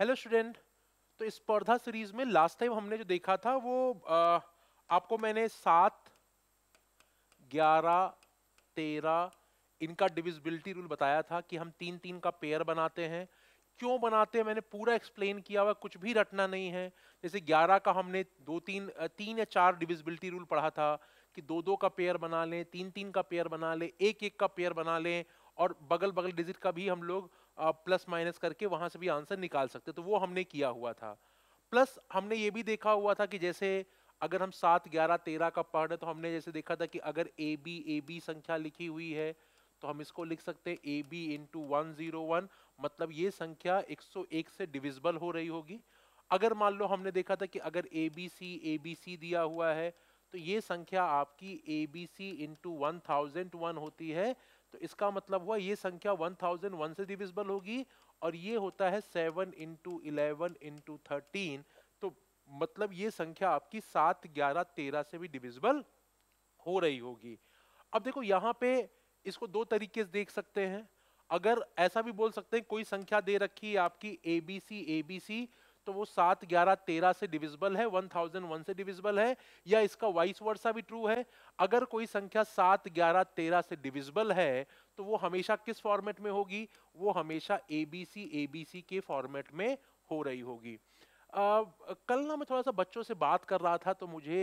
hello student तो स्पर्धा series में लास्ट टाइम हमने जो देखा था वो आ, आपको मैंने सात ग्यारह तेरह इनका डिविजिबिलिटी रूल बताया था कि हम तीन तीन का पेयर बनाते हैं क्यों बनाते हैं मैंने पूरा एक्सप्लेन किया हुआ कुछ भी रटना नहीं है जैसे ग्यारह का हमने दो तीन तीन या चार डिविजिबिलिटी रूल पढ़ा था कि दो दो का पेयर बना लें तीन तीन का पेयर बना लें एक एक का पेयर बना लें और बगल बगल डिजिट का भी हम लोग प्लस माइनस करके वहां से भी आंसर निकाल सकते तो वो हमने किया हुआ था प्लस हमने ये भी देखा हुआ था कि जैसे अगर हम सात ग्यारह तेरह का पढ़ रहे तो हमने जैसे देखा था कि अगर ए बी ए बी संख्या लिखी हुई है तो हम इसको लिख सकते हैं A B into one zero one मतलब ये संख्या एक सौ एक से डिविजिबल हो रही होगी अगर मान लो हमने देखा था कि अगर ए बी सी ए बी सी दिया हुआ है तो ये संख्या आपकी A B C into one thousand one होती है तो इसका मतलब हुआ ये संख्या 1001 से डिविजिबल होगी और ये होता है 7 इंटू इलेवन इंटू थर्टीन तो मतलब ये संख्या आपकी 7, 11, 13 से भी डिविजिबल हो रही होगी अब देखो यहाँ पे इसको दो तरीके से देख सकते हैं अगर ऐसा भी बोल सकते हैं कोई संख्या दे रखी है आपकी A B C A B सी तो वो सात ग्यारह तेरह से डिविजिबल है वन थाउजेंड वन से डिविजिबल है या इसका वाइस वर्सा भी ट्रू है अगर कोई संख्या सात ग्यारह तेरह से डिविजिबल है तो वो हमेशा किस फॉर्मेट में होगी वो हमेशा ए बी सी ए बी सी के फॉर्मेट में हो रही होगी आ, कल ना मैं थोड़ा सा बच्चों से बात कर रहा था तो मुझे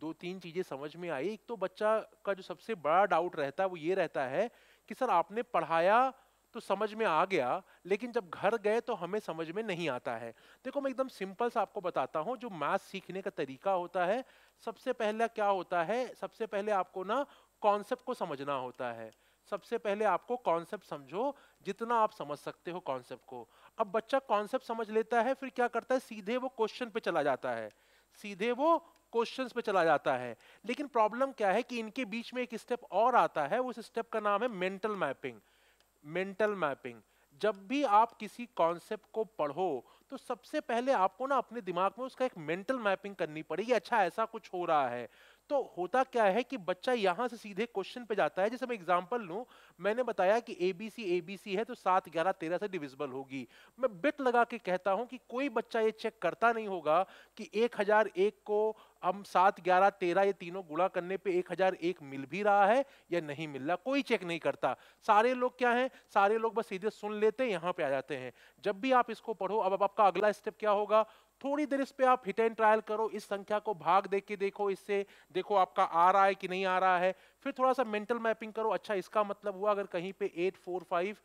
दो तीन चीज़ें समझ में आई एक तो बच्चा का जो सबसे बड़ा डाउट रहता है वो ये रहता है कि सर आपने पढ़ाया तो समझ में आ गया लेकिन जब घर गए तो हमें समझ में नहीं आता है देखो मैं एकदम सिंपल सा आपको बताता हूँ जो मैथ सीखने का तरीका होता है सबसे पहले क्या होता है सबसे पहले आपको ना कॉन्सेप्ट को समझना होता है सबसे पहले आपको कॉन्सेप्ट समझो जितना आप समझ सकते हो कॉन्सेप्ट को अब बच्चा कॉन्सेप्ट समझ लेता है फिर क्या करता है सीधे वो क्वेश्चन पे चला जाता है सीधे वो क्वेश्चंस पे चला जाता है लेकिन प्रॉब्लम क्या है कि इनके बीच में एक स्टेप और आता है उस स्टेप का नाम है मेंटल मैपिंग मेंटल मैपिंग जब भी आप किसी कॉन्सेप्ट को पढ़ो तो सबसे पहले आपको ना अपने दिमाग में उसका एक मेंटल मैपिंग करनी पड़ेगी अच्छा ऐसा कुछ हो रहा है तो होता क्या है कि बच्चा यहां से सीधे क्वेश्चन पे जाता है जैसे मैं एग्जांपल लू मैंने बताया कि एबीसी एबीसी है तो सात ग्यारह तेरह से डिविजिबल होगी मैं बिट लगा के कहता हूं कि कोई बच्चा ये चेक करता नहीं होगा कि एक हजार एक को हम सात ग्यारह तेरह ये तीनों गुणा करने पे एक हजार एक मिल भी रहा है या नहीं मिल रहा कोई चेक नहीं करता सारे लोग क्या हैं सारे लोग बस सीधे सुन लेते हैं यहाँ पे आ जाते हैं जब भी आप इसको पढ़ो अब आपका अगला स्टेप क्या होगा थोड़ी देर इस पे आप हिट एंड ट्रायल करो इस संख्या को भाग दे के देखो इससे देखो आपका आ रहा है कि नहीं आ रहा है फिर थोड़ा सा मेंटल मैपिंग करो अच्छा इसका मतलब हुआ अगर कहीं पे eight four five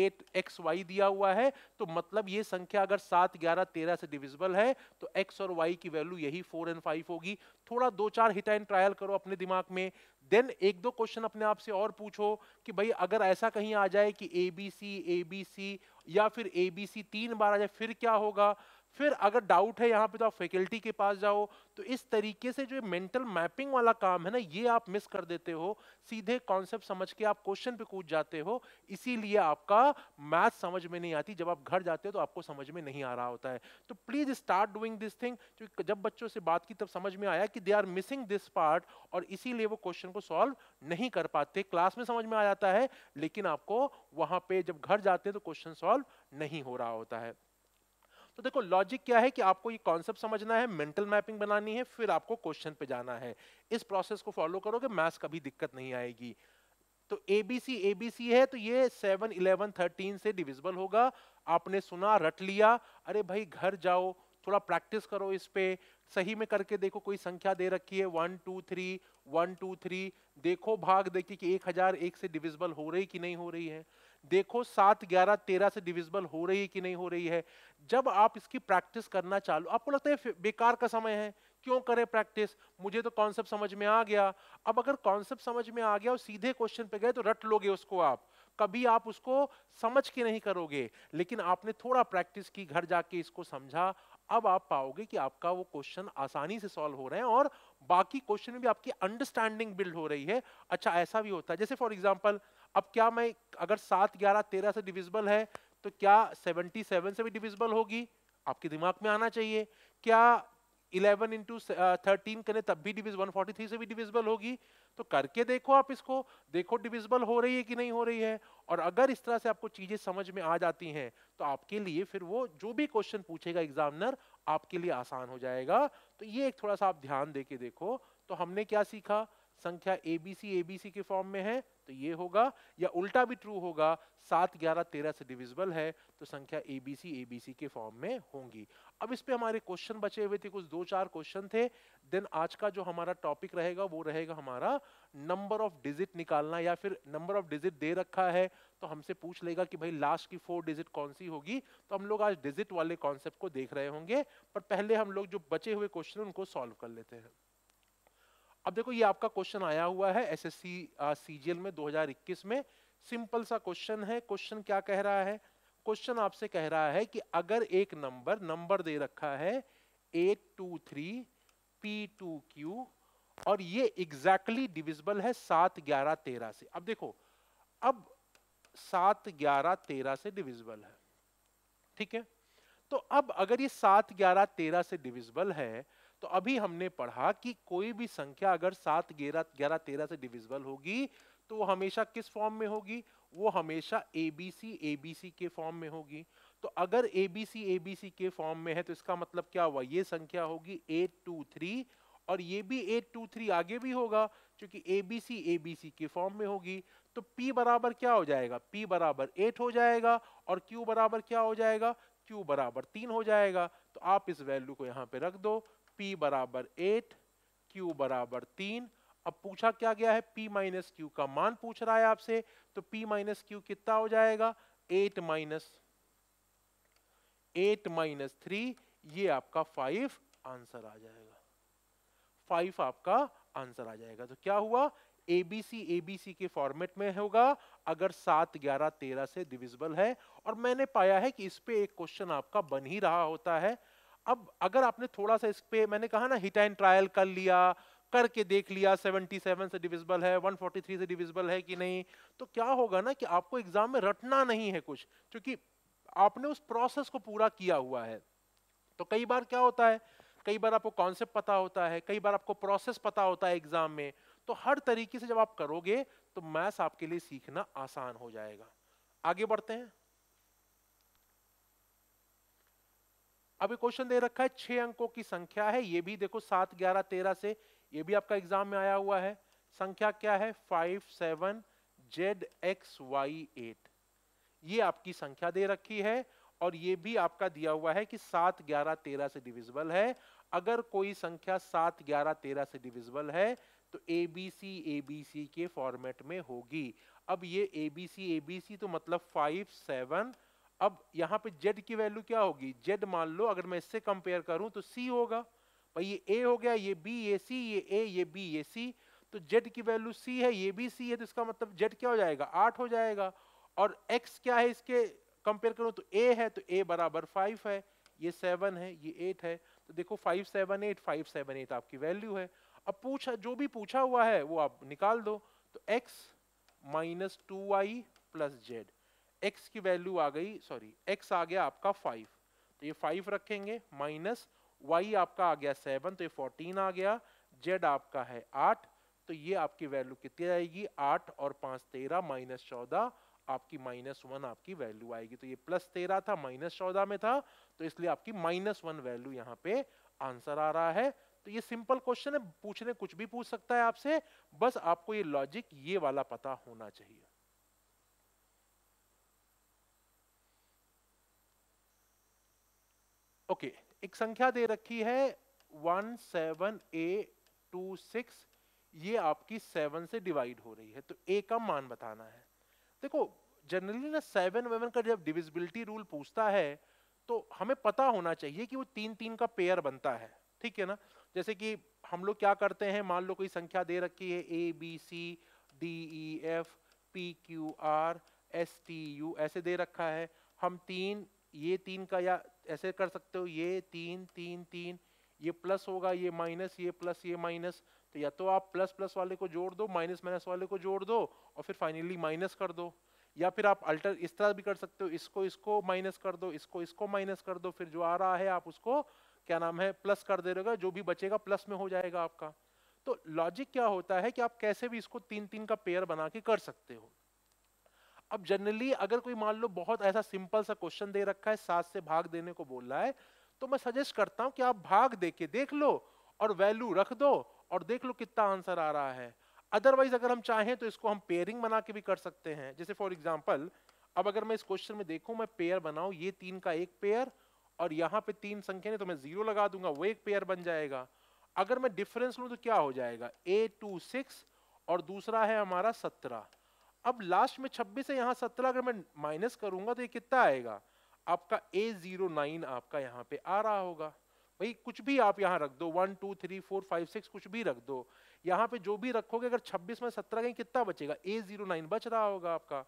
eight X Y दिया हुआ है तो मतलब ये संख्या अगर सात ग्यारह तेरह से डिविजिबल है तो एक्स और वाई की वैल्यू यही फोर एंड फाइव होगी थोड़ा दो चार हिट एंड ट्रायल करो अपने दिमाग में देन एक दो क्वेश्चन अपने आप से और पूछो कि भाई अगर ऐसा कहीं आ जाए कि ए बी सी ए बी सी या फिर ए बी सी तीन बार आ जाए फिर क्या होगा फिर अगर डाउट है यहाँ पे तो आप फैकल्टी के पास जाओ तो इस तरीके से जो मेंटल मैपिंग वाला काम है ना ये आप मिस कर देते हो सीधे कॉन्सेप्ट समझ के आप क्वेश्चन पे कूद जाते हो इसीलिए आपका मैथ समझ में नहीं आती जब आप घर जाते हो तो आपको समझ में नहीं आ रहा होता है तो please start doing this thing क्योंकि जब बच्चों से बात की तब समझ में आया कि they are missing this part और इसीलिए वो क्वेश्चन को सॉल्व नहीं कर पाते क्लास में समझ में आ जाता है लेकिन आपको वहां पे जब घर जाते हैं तो क्वेश्चन सॉल्व नहीं हो रहा होता है तो देखो लॉजिक क्या है कि आपको ये कॉन्सेप्ट समझना है मेंटल मैपिंग बनानी है फिर आपको क्वेश्चन पे जाना है इस प्रोसेस को फॉलो करोगे मैथ्स कभी दिक्कत नहीं आएगी तो ए बी सी ए बी सी है तो ये सेवन इलेवन थर्टीन से डिविजिबल होगा आपने सुना रट लिया अरे भाई घर जाओ थोड़ा प्रैक्टिस करो इस पे सही में करके देखो कोई संख्या दे रखी है one two three one two three देखो भाग देखिए कि एक हजार एक से डिविजिबल हो रही कि नहीं हो रही है देखो सात ग्यारह तेरह से डिविजिबल हो रही है कि नहीं हो रही है जब आप इसकी प्रैक्टिस करना चालू आपको लगता है बेकार का समय है क्यों करें प्रैक्टिस मुझे तो कॉन्सेप्ट समझ में आ गया अब अगर कॉन्सेप्ट समझ में आ गया और सीधे क्वेश्चन पे गए तो रट लोगे उसको आप कभी आप उसको समझ के नहीं करोगे लेकिन आपने थोड़ा प्रैक्टिस की घर जाके इसको समझा अब आप पाओगे कि आपका वो क्वेश्चन आसानी से सॉल्व हो रहे हैं और बाकी क्वेश्चन में भी आपकी अंडरस्टैंडिंग बिल्ड हो रही है अच्छा ऐसा भी होता है जैसे फॉर एग्जाम्पल अब क्या मैं अगर सात ग्यारह तेरह से डिविजिबल है तो क्या सेवेंटी सेवन से भी डिविजिबल होगी आपके दिमाग में आना चाहिए क्या इलेवन इंटू थर्टीन करें तब भी डिविज वन फोर्टी थ्री से भी डिविजिबल होगी तो करके देखो आप इसको देखो डिविजिबल हो रही है कि नहीं हो रही है और अगर इस तरह से आपको चीज़ें समझ में आ जाती हैं तो आपके लिए फिर वो जो भी क्वेश्चन पूछेगा एग्जामिनर आपके लिए आसान हो जाएगा तो ये एक थोड़ा सा आप ध्यान दे के देखो तो हमने क्या सीखा संख्या ए बी सी ए बी सी के फॉर्म में है तो ये होगा या उल्टा भी ट्रू होगा सात ग्यारह तेरह से डिविजिबल है तो संख्या ए बी सी ए बी सी के फॉर्म में होंगी अब इस पे हमारे क्वेश्चन बचे हुए थे कुछ दो चार क्वेश्चन थे देन आज का जो हमारा टॉपिक रहेगा वो रहेगा हमारा नंबर ऑफ डिजिट निकालना या फिर नंबर ऑफ डिजिट दे रखा है तो हमसे पूछ लेगा कि भाई लास्ट की फोर डिजिट कौन सी होगी तो हम लोग आज डिजिट वाले कॉन्सेप्ट को देख रहे होंगे पर पहले हम लोग जो बचे हुए क्वेश्चन उनको सॉल्व कर लेते हैं अब देखो ये आपका क्वेश्चन आया हुआ है एसएससी सीजीएल में 2021 में सिंपल सा क्वेश्चन है क्वेश्चन क्या कह रहा है क्वेश्चन आपसे कह रहा है कि अगर एक नंबर नंबर दे रखा है A two three P two Q और ये एग्जैक्टली exactly डिविजिबल है सात ग्यारह तेरह से अब देखो अब सात ग्यारह तेरह से डिविजिबल है ठीक है तो अब अगर ये सात ग्यारह तेरह से डिविजिबल है तो अभी हमने पढ़ा कि कोई भी संख्या अगर सात ग्यारह ग्यारह तेरह से डिविजिबल होगी तो वो हमेशा किस फॉर्म में होगी वो हमेशा ए बी सी ए बी सी के फॉर्म में होगी तो अगर ए बी सी ए बी सी के फॉर्म में है तो इसका मतलब क्या हुआ ये संख्या होगी एट टू थ्री और ये भी एट टू थ्री आगे भी होगा क्योंकि ए बी सी ए बी सी के फॉर्म में होगी तो P बराबर क्या हो जाएगा P बराबर एट हो जाएगा और Q बराबर क्या हो जाएगा Q बराबर तीन हो जाएगा तो आप इस वैल्यू को यहाँ पे रख दो P बराबर एट Q बराबर तीन अब पूछा क्या गया है P माइनस क्यू का मान पूछ रहा है आपसे तो P माइनस क्यू कितना हो जाएगा eight minus eight minus three ये आपका फाइव आंसर आ जाएगा फाइव आपका आंसर आ जाएगा तो क्या हुआ एबीसी एबीसी के फॉर्मेट में होगा अगर सात ग्यारह तेरह से डिविजिबल है और मैंने पाया है कि इस पे एक क्वेश्चन आपका बन ही रहा होता है अब अगर आपने थोड़ा सा इस पे मैंने कहा ना हिट एंड ट्रायल कर लिया करके देख लिया 77 से डिविजिबल है 143 से डिविजिबल है कि नहीं तो क्या होगा ना कि आपको एग्जाम में रटना नहीं है कुछ क्योंकि आपने उस प्रोसेस को पूरा किया हुआ है तो कई बार क्या होता है कई बार आपको कॉन्सेप्ट पता होता है कई बार आपको प्रोसेस पता होता है एग्जाम में तो हर तरीके से जब आप करोगे तो मैथ्स आपके लिए सीखना आसान हो जाएगा आगे बढ़ते हैं अभी क्वेश्चन दे रखा है छह अंकों की संख्या है ये भी देखो सात ग्यारह तेरह से ये भी आपका एग्जाम में आया हुआ है संख्या क्या है five seven Z X Y eight ये आपकी संख्या दे रखी है और ये भी आपका दिया हुआ है कि सात ग्यारह तेरह से डिविजिबल है अगर कोई संख्या सात ग्यारह तेरह से डिविजिबल है तो ए बी सी ए बी सी के फॉर्मेट में होगी अब ये ए बी सी ए बी सी तो मतलब फाइव सेवन अब यहाँ पे जेड की वैल्यू क्या होगी जेड मान लो अगर मैं इससे कंपेयर करूँ तो सी होगा भाई ये ए हो गया ये बी ये सी ये ए ये बी ये सी तो जेड की वैल्यू सी है ये बी सी है तो इसका मतलब जेड क्या हो जाएगा आठ हो जाएगा और एक्स क्या है इसके कंपेयर करूँ तो ए है तो ए बराबर फाइव है ये सेवन है ये एट है तो देखो five seven eight five seven eight आपकी वैल्यू है अब पूछा जो भी पूछा हुआ है वो आप निकाल दो तो x minus two y plus z x की वैल्यू आ गई सॉरी x आ गया आपका फाइव तो ये फाइव रखेंगे माइनस y आपका आ गया सेवन तो ये फोर्टीन आ गया z आपका है आठ तो ये आपकी वैल्यू कितनी आएगी आठ और पाँच तेरह माइनस चौदह आपकी माइनस वन आपकी वैल्यू आएगी तो ये प्लस तेरह था माइनस चौदह में था तो इसलिए आपकी माइनस वन वैल्यू यहाँ पे आंसर आ रहा है तो ये सिंपल क्वेश्चन है पूछने कुछ भी पूछ सकता है आपसे बस आपको ये लॉजिक ये वाला पता होना चाहिए ओके okay, एक संख्या दे रखी है one seven a two six ये आपकी सेवन से डिवाइड हो रही है तो ए का मान बताना है देखो जनरली ना सेवन वेवन का जब डिविजिबिलिटी रूल पूछता है तो हमें पता होना चाहिए कि वो तीन तीन का पेयर बनता है ठीक है ना जैसे कि हम लोग क्या करते हैं मान लो कोई संख्या दे रखी है A B C D E F P Q R S T U ऐसे दे रखा है हम तीन ये तीन का या ऐसे कर सकते हो ये तीन तीन तीन ये प्लस होगा ये माइनस ये प्लस ये माइनस तो या तो आप प्लस प्लस वाले को जोड़ दो माइनस माइनस वाले को जोड़ दो और फिर फाइनली माइनस कर दो या फिर आप अल्टर इस तरह भी कर सकते हो इसको इसको माइनस कर दो इसको इसको माइनस कर दो फिर जो आ रहा है आप उसको क्या नाम है प्लस कर दे रहेगा जो भी बचेगा प्लस में हो जाएगा आपका तो लॉजिक क्या होता है कि आप कैसे भी इसको तीन तीन का पेयर बना के कर सकते हो अब जनरली अगर कोई मान लो बहुत ऐसा सिंपल सा क्वेश्चन दे रखा है सात से भाग देने को बोल रहा है तो मैं सजेस्ट करता हूँ कि आप भाग दे के देख लो और वैल्यू रख दो और देख लो कितना आंसर आ रहा है अदरवाइज अगर हम चाहें तो इसको हम पेयरिंग बना के भी कर सकते हैं जैसे फॉर एग्जाम्पल अब अगर मैं इस क्वेश्चन में देखू मैं पेयर बनाऊ ये तीन का एक पेयर और यहाँ पे तीन संख्या ने तो मैं जीरो लगा दूंगा वो एक पेयर बन जाएगा अगर मैं डिफरेंस लू तो क्या हो जाएगा ए टू सिक्स और दूसरा है हमारा सत्रह अब लास्ट में 26 से यहाँ 17 अगर मैं माइनस करूंगा तो ये कितना आएगा आपका ए जीरो नाइन आपका यहाँ पे आ रहा होगा भाई कुछ भी आप यहाँ रख दो one two three four five six कुछ भी रख दो यहाँ पे जो भी रखोगे अगर 26 में 17 कहीं कितना बचेगा ए जीरो नाइन बच रहा होगा आपका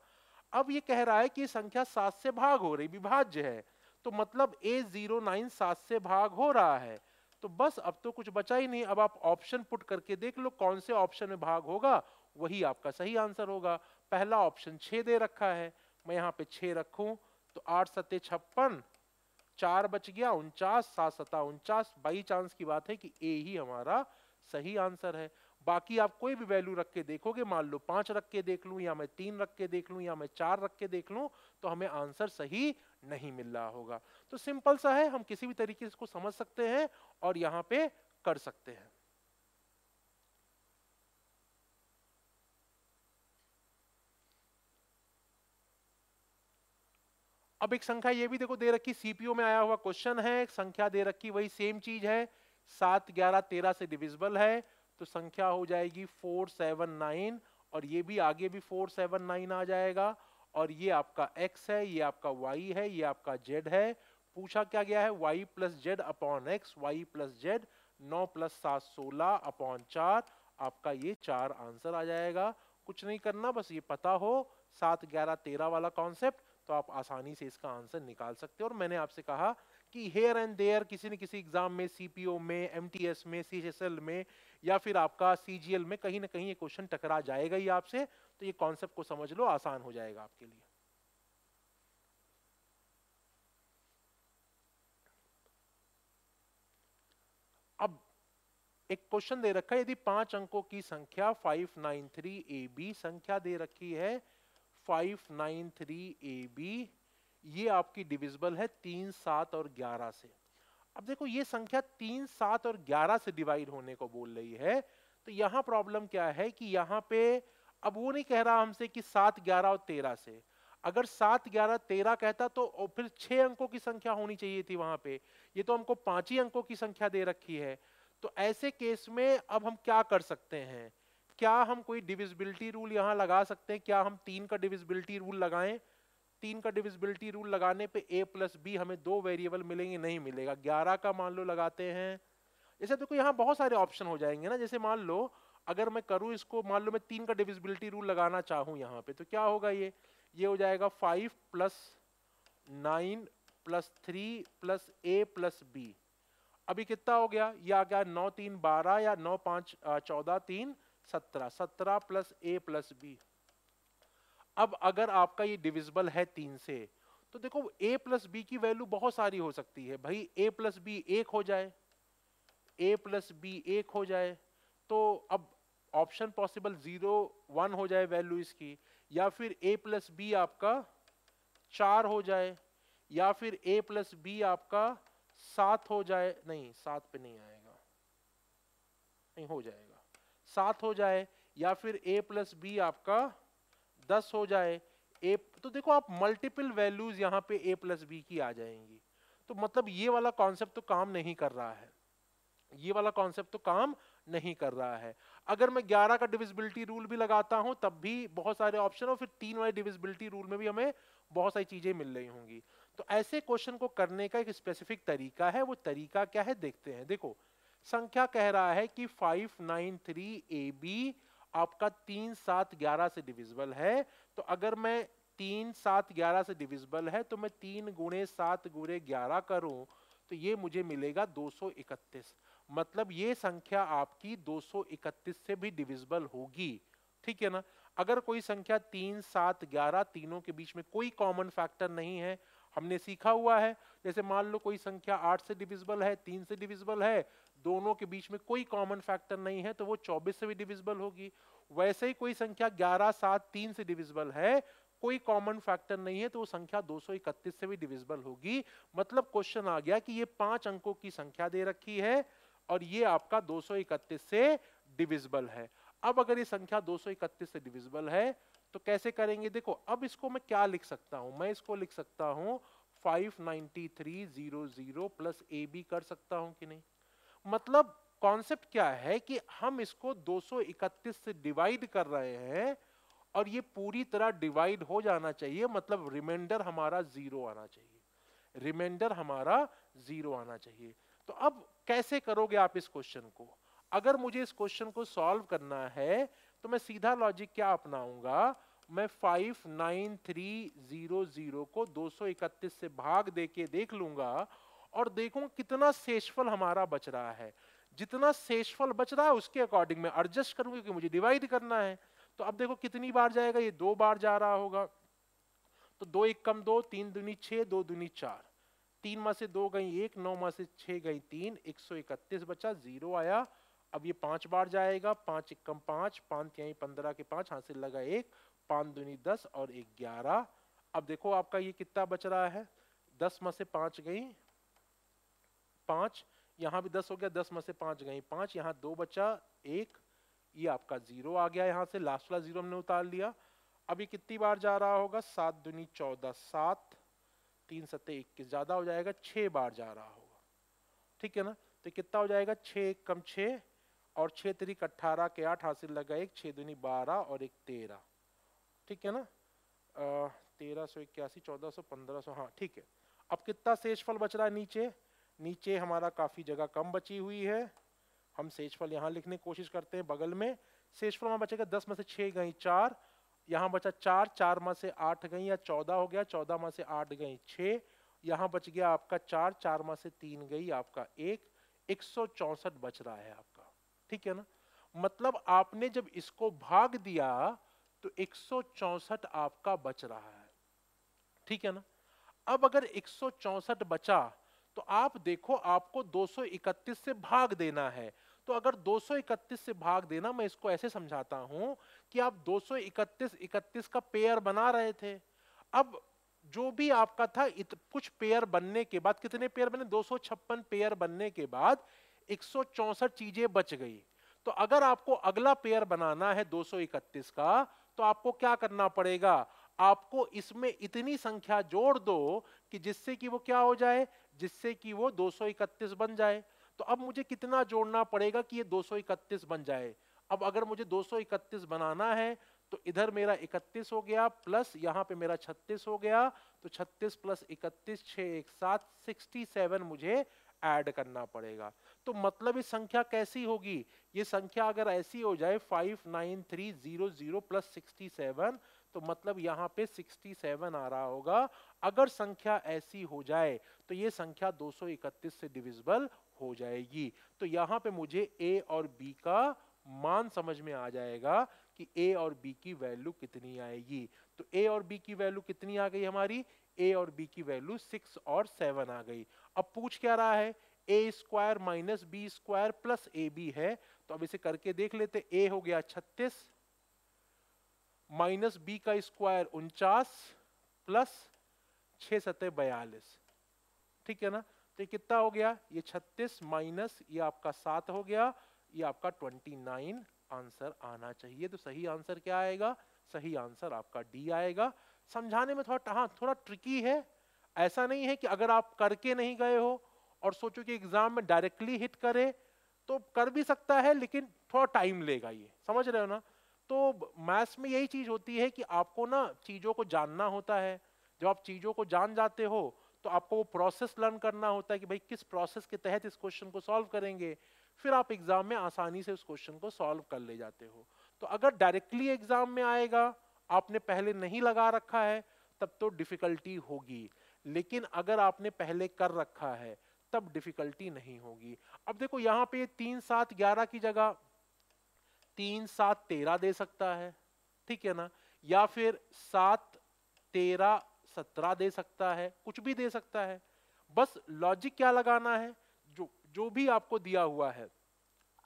अब ये कह रहा है कि संख्या सात से भाग हो रही विभाज्य है तो मतलब ए जीरो नाइन सात से भाग हो रहा है तो बस अब तो कुछ बचा ही नहीं अब आप ऑप्शन पुट करके देख लो कौन से ऑप्शन में भाग होगा वही आपका सही आंसर होगा पहला ऑप्शन छः दे रखा है मैं यहाँ पे छः रखूँ तो आठ सत्ते छप्पन चार बच गया उनचास सात सता उनचास बाई चांस की बात है कि ए ही हमारा सही आंसर है बाकी आप कोई भी वैल्यू रख के देखोगे मान लो पांच रख के देख लूँ या मैं तीन रख के देख लूँ या मैं चार रख के देख लूँ तो हमें आंसर सही नहीं मिल रहा होगा तो सिंपल सा है हम किसी भी तरीके से इसको समझ सकते हैं और यहाँ पे कर सकते हैं अब एक संख्या ये भी देखो दे रखी सीपीओ में आया हुआ क्वेश्चन है संख्या दे रखी वही सेम चीज है सात ग्यारह तेरह से डिविजिबल है तो संख्या हो जाएगी फोर सेवन नाइन और ये भी आगे भी फोर सेवन नाइन आ जाएगा और ये आपका एक्स है ये आपका वाई है ये आपका जेड है पूछा क्या गया है y plus z upon x y plus z नौ प्लस सात सोलह अपॉन चार आपका ये चार आंसर आ जाएगा कुछ नहीं करना बस ये पता हो सात ग्यारह तेरह वाला कॉन्सेप्ट तो आप आसानी से इसका आंसर निकाल सकते हो और मैंने आपसे कहा कि हेयर एंड देयर किसी न किसी एग्जाम में सीपीओ में एमटीएस में सीएसएल में या फिर आपका सीजीएल में कहीं ना कहीं ये क्वेश्चन टकरा जाएगा ही आपसे तो ये कॉन्सेप्ट को समझ लो आसान हो जाएगा आपके लिए अब एक क्वेश्चन दे रखा है यदि पांच अंकों की संख्या 593 ए बी संख्या दे रखी है 593 ए बी ये आपकी डिविजिबल है तीन सात और ग्यारह से अब देखो ये संख्या तीन सात और ग्यारह से डिवाइड होने को बोल रही है तो यहाँ प्रॉब्लम क्या है कि यहाँ पे अब वो नहीं कह रहा हमसे कि सात ग्यारह और तेरह से अगर सात ग्यारह तेरह कहता तो फिर छह अंकों की संख्या होनी चाहिए थी वहां पे ये तो हमको पांच ही अंकों की संख्या दे रखी है तो ऐसे केस में अब हम क्या कर सकते हैं क्या हम कोई डिविजिबिलिटी रूल यहां लगा सकते हैं क्या हम तीन का डिविजिबिलिटी रूल लगाएं तीन का डिविजिबिलिटी रूल लगाने पे ए प्लस बी हमें दो वेरिएबल मिलेंगे नहीं मिलेगा ग्यारह का मान लो लगाते हैं जैसे देखो तो यहाँ बहुत सारे ऑप्शन हो जाएंगे ना जैसे मान लो अगर मैं करूँ इसको मान लो मैं तीन का डिविजिबिलिटी रूल लगाना चाहूँ यहाँ पे तो क्या होगा ये ये हो जाएगा five plus nine plus three plus a plus b अभी कितना हो गया ये आ गया नौ तीन बारह या नौ पाँच चौदह तीन सत्रह सत्रह प्लस ए प्लस बी अब अगर आपका ये डिविजिबल है तीन से तो देखो ए प्लस बी की वैल्यू बहुत सारी हो सकती है भाई ए प्लस बी एक हो जाए ए प्लस बी एक हो जाए तो अब ऑप्शन पॉसिबल जीरो वन हो जाए वैल्यू इसकी या फिर ए प्लस बी आपका चार हो जाए या फिर ए प्लस बी आपका सात हो जाए नहीं सात पे नहीं आएगा नहीं हो जाएगा सात हो जाए या फिर ए प्लस बी आपका दस हो जाए ए तो देखो आप मल्टीपल वैल्यूज यहाँ पे ए प्लस बी की आ जाएंगी तो मतलब ये वाला कॉन्सेप्ट तो काम नहीं कर रहा है ये वाला कॉन्सेप्ट तो काम नहीं कर रहा है अगर मैं 11 का डिविजिबिलिटी रूल भी लगाता हूं तब भी बहुत सारे ऑप्शन और फिर तीन वाले डिविजिबिलिटी रूल में भी हमें बहुत सारी चीजें मिल रही होंगी तो ऐसे क्वेश्चन को करने का एक स्पेसिफिक तरीका है वो तरीका क्या है देखते हैं देखो संख्या कह रहा है कि 593 AB आपका तीन सात ग्यारह से डिविजिबल है तो अगर मैं तीन सात ग्यारह से डिविजिबल है तो मैं तीन गुणे सात गुणे ग्यारह करूं तो ये मुझे मिलेगा 231 मतलब ये संख्या आपकी 231 से भी डिविजिबल होगी ठीक है ना अगर कोई संख्या तीन सात ग्यारह तीनों के बीच में कोई कॉमन फैक्टर नहीं है हमने सीखा हुआ है जैसे मान लो कोई संख्या आठ से डिविजिबल है तीन से डिविजिबल है दोनों के बीच में कोई कॉमन फैक्टर नहीं है तो वो 24 से भी डिविजिबल होगी वैसे ही कोई संख्या 11 सात तीन से डिविजिबल है कोई कॉमन फैक्टर नहीं है तो वो संख्या 231 से भी डिविजिबल होगी मतलब क्वेश्चन आ गया कि ये पांच अंकों की संख्या दे रखी है और ये आपका 231 से डिविजिबल है अब अगर ये संख्या 231 से डिविजिबल है तो कैसे करेंगे देखो अब इसको मैं क्या लिख सकता हूं मैं इसको लिख सकता हूं जीरो प्लस ए बी कर सकता हूं कि नहीं मतलब कॉन्सेप्ट क्या है कि हम इसको 231 से डिवाइड कर रहे हैं और ये पूरी तरह डिवाइड हो जाना चाहिए मतलब रिमाइंडर हमारा जीरो आना चाहिए रिमाइंडर हमारा जीरो आना चाहिए तो अब कैसे करोगे आप इस क्वेश्चन को अगर मुझे इस क्वेश्चन को सॉल्व करना है तो मैं सीधा लॉजिक क्या अपनाऊंगा मैं 59300 को 231 से भाग देके देख लूंगा और देखो कितना शेषफल हमारा बच रहा है जितना शेषफल बच रहा है उसके अकॉर्डिंग में एडजस्ट करूँ क्योंकि मुझे डिवाइड करना है तो अब देखो कितनी बार जाएगा ये दो बार जा रहा होगा तो दो एक कम दो तीन दुनी छः दो दुनी चार तीन माह से दो गई एक नौ माह से छः गई तीन एक सौ इकतीस बचा जीरो आया अब ये पांच बार जाएगा पांच एक कम पांच पांच यही पंद्रह के पांच हाथ से लगा एक पांच दुनी दस और एक ग्यारह अब देखो आपका ये कितना बच रहा है दस में से पांच गई पांच यहाँ भी दस हो गया दस में से पांच गई पांच यहाँ दो बचा एक ये आपका जीरो आ गया यहाँ से लास्ट वाला जीरो हमने उतार लिया अभी कितनी बार जा रहा होगा सात दुनी चौदह सात तीन सत्तर इक्कीस ज़्यादा हो जाएगा छः बार जा रहा होगा ठीक है ना तो कितना हो जाएगा छ कम छ और छः तरीक अट्ठारह के आठ हासिल लगा एक छः दुनी बारह और एक तेरह ठीक है ना तेरह सौ इक्यासी चौदह सौ पंद्रह सौ हाँ ठीक है अब कितना शेषफल बच रहा है नीचे नीचे हमारा काफ़ी जगह कम बची हुई है हम सेजफल यहाँ लिखने की कोशिश करते हैं बगल में शेषफल वहाँ बचेगा दस में से छः गई चार यहाँ बचा चार चार माह से आठ गई या चौदह हो गया चौदह माँ से आठ गई छः यहाँ बच गया आपका चार चार माह से तीन गई आपका एक एक सौ चौसठ बच रहा है आपका ठीक है ना मतलब आपने जब इसको भाग दिया तो एक सौ चौसठ आपका बच रहा है ठीक है ना अब अगर एक सौ चौसठ बचा तो आप देखो आपको 231 से भाग देना है तो अगर 231 से भाग देना मैं इसको ऐसे समझाता हूं कि आप 231 31 का पेयर बना रहे थे अब जो भी आपका था इत, कुछ पेयर बनने के बाद कितने पेयर बने 256 पेयर बनने के बाद एक चीजें बच गई तो अगर आपको अगला पेयर बनाना है 231 का तो आपको क्या करना पड़ेगा आपको इसमें इतनी संख्या जोड़ दो कि जिससे कि वो क्या हो जाए जिससे कि वो 231 बन जाए तो अब मुझे कितना जोड़ना पड़ेगा कि ये 231 बन जाए अब अगर मुझे 231 बनाना है तो इधर मेरा 31 हो गया प्लस यहाँ पे मेरा 36 हो गया तो 36 प्लस 31 छः एक सात सिक्सटी मुझे ऐड करना पड़ेगा तो मतलब ये संख्या कैसी होगी ये संख्या अगर ऐसी हो जाए five nine three zero zero plus sixty seven तो मतलब यहाँ पे 67 आ रहा होगा अगर संख्या ऐसी हो जाए तो ये संख्या 231 से डिविजिबल हो जाएगी तो यहाँ पे मुझे ए और बी का मान समझ में आ जाएगा कि ए और बी की वैल्यू कितनी आएगी तो ए और बी की वैल्यू कितनी आ गई हमारी ए और बी की वैल्यू सिक्स और सेवन आ गई अब पूछ क्या रहा है a square minus b square plus a b है तो अब इसे करके देख लेते ए हो गया छत्तीस माइनस बी का स्क्वायर उनचास प्लस छः सतह बयालीस ठीक है ना तो कितना हो गया ये छत्तीस माइनस ये आपका सात हो गया ये आपका ट्वेंटी नाइन आंसर आना चाहिए तो सही आंसर क्या आएगा सही आंसर आपका डी आएगा समझाने में थोड़ा हाँ थोड़ा ट्रिकी है ऐसा नहीं है कि अगर आप करके नहीं गए हो और सोचो कि एग्जाम में डायरेक्टली हिट करे तो कर भी सकता है लेकिन थोड़ा टाइम लेगा ये समझ रहे हो ना तो मैथ्स में यही चीज़ होती है कि आपको ना चीज़ों को जानना होता है जब आप चीज़ों को जान जाते हो तो आपको वो प्रोसेस लर्न करना होता है कि भाई किस प्रोसेस के तहत इस क्वेश्चन को सॉल्व करेंगे फिर आप एग्ज़ाम में आसानी से उस क्वेश्चन को सॉल्व कर ले जाते हो तो अगर डायरेक्टली एग्ज़ाम में आएगा आपने पहले नहीं लगा रखा है तब तो डिफ़िकल्टी होगी लेकिन अगर आपने पहले कर रखा है तब डिफ़िकल्टी नहीं होगी अब देखो यहाँ पे तीन सात ग्यारह की जगह तीन सात तेरह दे सकता है ठीक है ना या फिर सात तेरह सत्रह दे सकता है कुछ भी दे सकता है बस लॉजिक क्या लगाना है जो जो भी आपको दिया हुआ है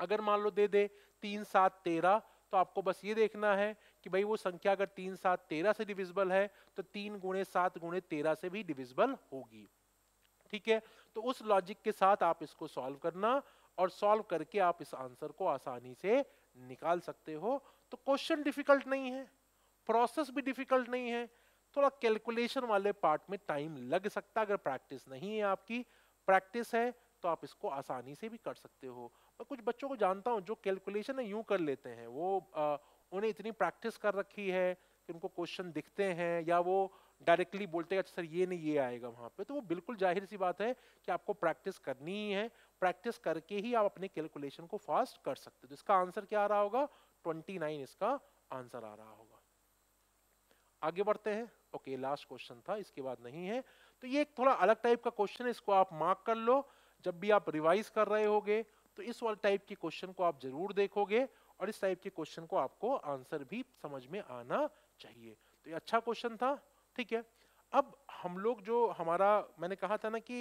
अगर मान लो दे दे तीन सात तेरह तो आपको बस ये देखना है कि भाई वो संख्या अगर तीन सात तेरह से डिविजिबल है तो तीन गुणे सात गुणे तेरह से भी डिविजिबल होगी ठीक है तो उस लॉजिक के साथ आप इसको सॉल्व करना और सॉल्व करके आप इस आंसर को आसानी से निकाल सकते हो तो क्वेश्चन डिफिकल्ट नहीं है प्रोसेस भी डिफिकल्ट नहीं है थोड़ा कैलकुलेशन वाले पार्ट में टाइम लग सकता अगर प्रैक्टिस नहीं है आपकी प्रैक्टिस है तो आप इसको आसानी से भी कर सकते हो मैं कुछ बच्चों को जानता हूँ जो कैलकुलेशन है यूँ कर लेते हैं वो आ, उन्हें इतनी प्रैक्टिस कर रखी है कि उनको क्वेश्चन दिखते हैं या वो डायरेक्टली बोलते हैं अच्छा सर ये नहीं ये आएगा वहाँ पे तो वो बिल्कुल जाहिर सी बात है कि आपको प्रैक्टिस करनी ही है प्रैक्टिस करके ही आप अपने कैलकुलेशन को फास्ट कर सकते हो तो इसका आंसर क्या आ रहा होगा 29 इसका आंसर आ रहा होगा आगे बढ़ते हैं ओके लास्ट क्वेश्चन था इसके बाद नहीं है तो ये एक थोड़ा अलग टाइप का क्वेश्चन है इसको आप मार्क कर लो जब भी आप रिवाइज कर रहे होगे तो इस वाले टाइप के क्वेश्चन को आप जरूर देखोगे और इस टाइप के क्वेश्चन को आपको आंसर भी समझ में आना चाहिए तो ये अच्छा क्वेश्चन था ठीक है अब हम लोग जो हमारा मैंने कहा था ना कि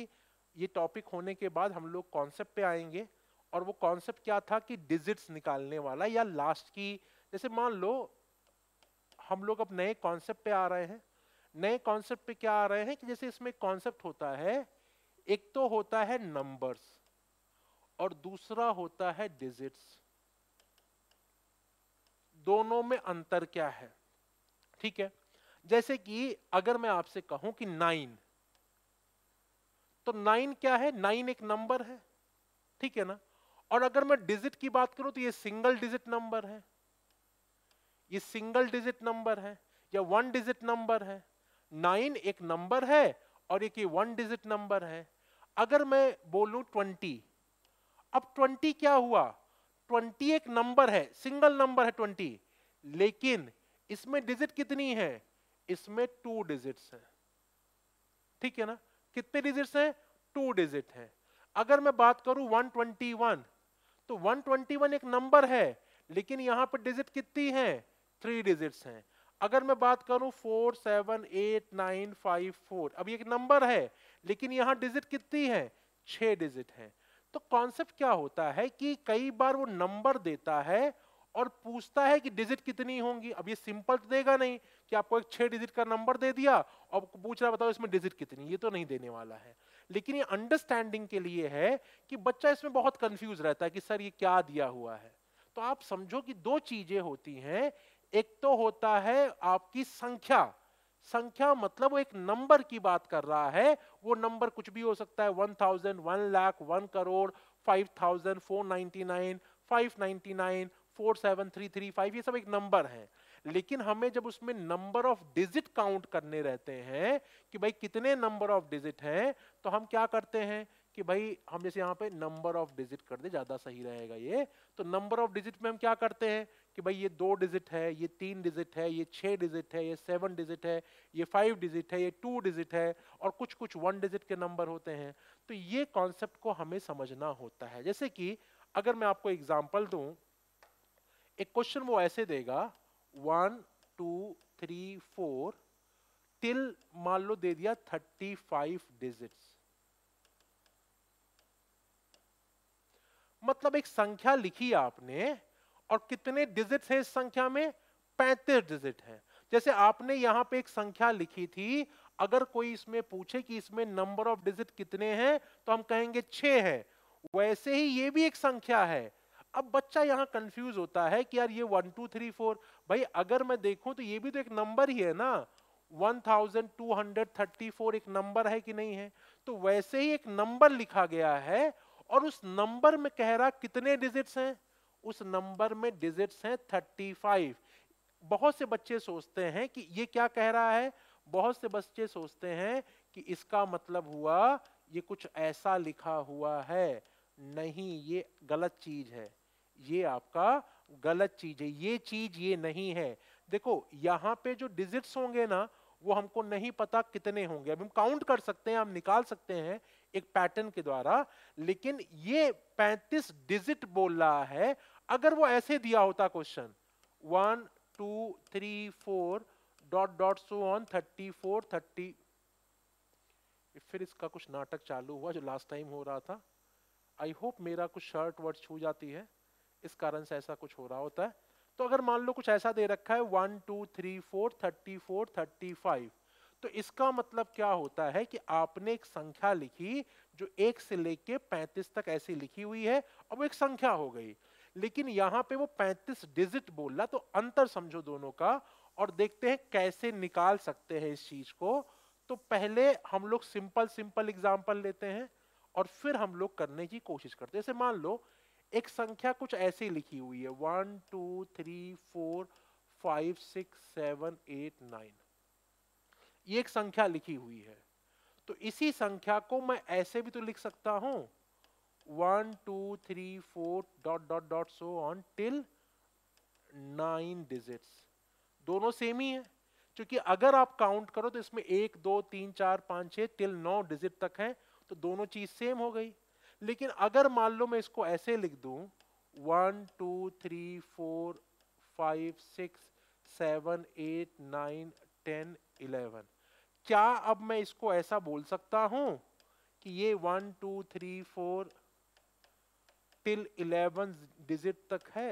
ये टॉपिक होने के बाद हम लोग कॉन्सेप्ट पे आएंगे और वो कॉन्सेप्ट क्या था कि डिजिट्स निकालने वाला या लास्ट की जैसे मान लो हम लोग अब नए कॉन्सेप्ट पे आ रहे हैं नए कॉन्सेप्ट पे क्या आ रहे हैं कि जैसे इसमें कॉन्सेप्ट होता है एक तो होता है नंबर्स और दूसरा होता है डिजिट्स दोनों में अंतर क्या है ठीक है जैसे कि अगर मैं आपसे कहूं कि नाइन तो नाइन क्या है नाइन एक नंबर है ठीक है ना और अगर मैं डिजिट की बात करूं तो ये सिंगल डिजिट नंबर है ये सिंगल डिजिट नंबर है या वन डिजिट नंबर है नाइन एक नंबर है और एक ये वन डिजिट नंबर है अगर मैं बोलूं ट्वेंटी अब ट्वेंटी क्या हुआ ट्वेंटी एक नंबर है सिंगल नंबर है ट्वेंटी लेकिन इसमें डिजिट कितनी है इसमें टू डिजिट्स हैं ठीक है ना कितने डिजिट हैं टू डिजिट हैं अगर मैं बात करूं 121 तो 121 एक नंबर है लेकिन यहां पर डिजिट कितनी है थ्री डिजिट्स हैं अगर मैं बात करूं four seven eight nine five four अब एक नंबर है लेकिन यहाँ डिजिट कितनी है छह डिजिट है तो कॉन्सेप्ट क्या होता है कि कई बार वो नंबर देता है और पूछता है कि डिजिट कितनी होंगी अब ये सिंपल तो देगा नहीं कि आपको एक छह डिजिट का नंबर दे दिया और पूछ रहा बताओ इसमें डिजिट कितनी ये तो नहीं देने वाला है लेकिन ये अंडरस्टैंडिंग के लिए है कि बच्चा इसमें बहुत कंफ्यूज रहता है कि सर ये क्या दिया हुआ है तो आप समझो कि दो चीजें होती हैं एक तो होता है आपकी संख्या संख्या मतलब वो एक नंबर की बात कर रहा है वो नंबर कुछ भी हो सकता है one thousand one lakh one crore five thousand four ninety nine five ninety nine four seven three three five ये सब एक नंबर है लेकिन हमें जब उसमें नंबर ऑफ डिजिट काउंट करने रहते हैं कि भाई कितने नंबर ऑफ डिजिट हैं तो हम क्या करते हैं कि भाई हम जैसे यहाँ पे नंबर ऑफ डिजिट कर दे ज़्यादा सही रहेगा ये तो नंबर ऑफ डिजिट में हम क्या करते हैं कि भाई ये दो डिजिट है ये तीन डिजिट है ये छः डिजिट है ये सेवन डिजिट है ये फाइव डिजिट है ये टू डिजिट है और कुछ कुछ वन डिजिट के नंबर होते हैं तो ये कॉन्सेप्ट को हमें समझना होता है जैसे कि अगर मैं आपको एग्जाम्पल दू एक क्वेश्चन वो ऐसे देगा one two three four till मान लो दे दिया थर्टी फाइव डिजिट मतलब एक संख्या लिखी आपने और कितने डिजिट है इस संख्या में पैंतीस डिजिट है जैसे आपने यहां पे एक संख्या लिखी थी अगर कोई इसमें पूछे कि इसमें नंबर ऑफ डिजिट कितने हैं तो हम कहेंगे छ है वैसे ही ये भी एक संख्या है अब बच्चा यहाँ कंफ्यूज होता है कि यार ये वन टू थ्री फोर भाई अगर मैं देखूँ तो ये भी तो एक नंबर ही है ना 1234 एक नंबर है कि नहीं है तो वैसे ही एक नंबर लिखा गया है और उस नंबर में कह रहा कितने डिजिट्स हैं उस नंबर में डिजिट्स हैं 35 बहुत से बच्चे सोचते हैं कि ये क्या कह रहा है बहुत से बच्चे सोचते हैं कि इसका मतलब हुआ ये कुछ ऐसा लिखा हुआ है नहीं ये गलत चीज है ये आपका गलत चीज है ये चीज ये नहीं है देखो यहाँ पे जो डिजिट्स होंगे ना वो हमको नहीं पता कितने होंगे अब हम काउंट कर सकते हैं हम निकाल सकते हैं एक पैटर्न के द्वारा लेकिन ये 35 डिजिट बोल रहा है अगर वो ऐसे दिया होता question one two three four dot dot so on thirty four thirty फिर इसका कुछ नाटक चालू हुआ जो लास्ट टाइम हो रहा था आई होप मेरा कुछ शर्ट वर्ट छू जाती है इस कारण से ऐसा कुछ हो रहा होता है तो अगर मान लो कुछ ऐसा दे रखा है one two three four thirty four thirty five तो इसका मतलब क्या होता है कि आपने एक संख्या लिखी जो एक से लेके पैंतीस तक ऐसी लिखी हुई है और वो एक संख्या हो गई लेकिन यहाँ पे वो पैंतीस डिजिट बोल रहा तो अंतर समझो दोनों का और देखते हैं कैसे निकाल सकते हैं इस चीज को तो पहले हम लोग सिंपल सिंपल एग्जाम्पल लेते हैं और फिर हम लोग करने की कोशिश करते हैं जैसे मान लो एक संख्या कुछ ऐसी लिखी हुई है one two three four five six seven eight nine ये एक संख्या लिखी हुई है तो इसी संख्या को मैं ऐसे भी तो लिख सकता हूं one two three four dot dot dot so on till nine digits दोनों सेम ही है क्योंकि अगर आप काउंट करो तो इसमें एक दो तीन चार पांच छह टिल नौ डिजिट तक है तो दोनों चीज़ सेम हो गई लेकिन अगर मान लो मैं इसको ऐसे लिख दूं one two three four five six seven eight nine ten eleven क्या अब मैं इसको ऐसा बोल सकता हूं कि ये one two three four till eleven digit तक है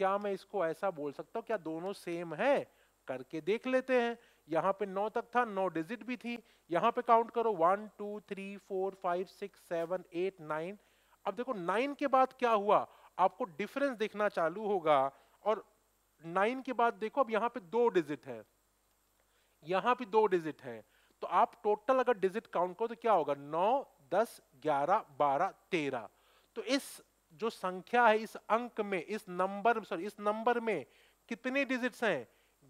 क्या मैं इसको ऐसा बोल सकता हूँ क्या दोनों सेम है करके देख लेते हैं यहाँ पे नौ तक था नौ डिजिट भी थी यहाँ पे काउंट करो one two three four five six seven eight nine अब देखो नाइन के बाद क्या हुआ आपको डिफरेंस देखना चालू होगा और नाइन के बाद देखो अब यहाँ पे दो डिजिट है यहाँ पे दो डिजिट है तो आप टोटल अगर डिजिट काउंट करो तो क्या होगा नौ दस ग्यारह बारह तेरह तो इस जो संख्या है इस अंक में इस नंबर सॉरी इस नंबर में कितने डिजिट्स हैं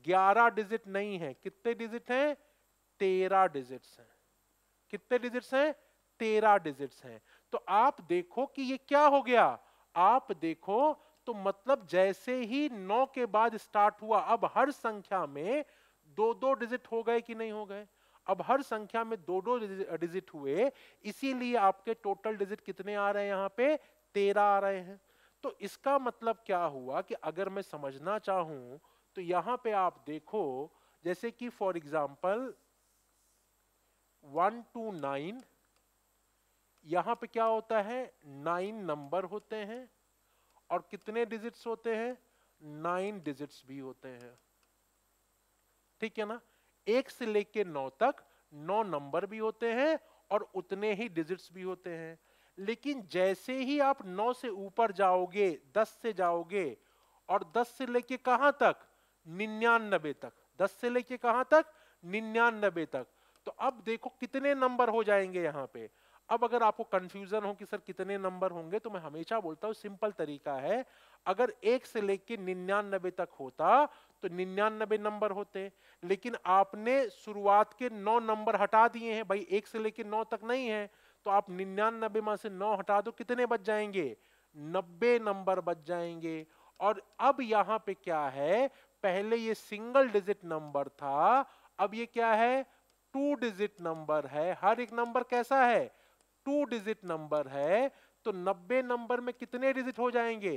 ग्यारह डिजिट नहीं है कितने डिजिट हैं तेरह डिजिट्स हैं कितने डिजिट्स हैं तेरह डिजिट्स हैं तो आप देखो कि ये क्या हो गया आप देखो तो मतलब जैसे ही नौ के बाद स्टार्ट हुआ अब हर संख्या में दो दो डिजिट हो गए कि नहीं हो गए अब हर संख्या में दो दो डिजिट हुए इसीलिए आपके टोटल डिजिट कितने आ रहे हैं यहाँ पे तेरह आ रहे हैं तो इसका मतलब क्या हुआ कि अगर मैं समझना चाहूं तो यहां पे आप देखो जैसे कि for example one two nine यहां पे क्या होता है नाइन नंबर होते हैं और कितने डिजिट्स होते हैं नाइन डिजिट्स भी होते हैं ठीक है ना एक से लेके नौ तक नौ नंबर भी होते हैं और उतने ही डिजिट्स भी होते हैं लेकिन जैसे ही आप नौ से ऊपर जाओगे दस से जाओगे और दस से लेके कहां तक निन्यानबे तक दस से लेके कहां तक निन्यानबे तक तो अब देखो कितने नंबर हो जाएंगे यहां पे अब अगर आपको कंफ्यूजन हो कि सर कितने नंबर होंगे तो मैं हमेशा बोलता हूं सिंपल तरीका है अगर एक से लेके निन्यानबे तक होता तो निन्यानबे नंबर होते लेकिन आपने शुरुआत के नौ नंबर हटा दिए हैं भाई एक से लेके नौ तक नहीं है तो आप निन्यानबे में से नौ हटा दो कितने बच जाएंगे नब्बे नंबर बच जाएंगे और अब यहां पे क्या है पहले ये सिंगल डिजिट नंबर था अब ये क्या है टू डिजिट नंबर है हर एक नंबर कैसा है टू डिजिट नंबर है तो 90 नंबर में कितने डिजिट हो जाएंगे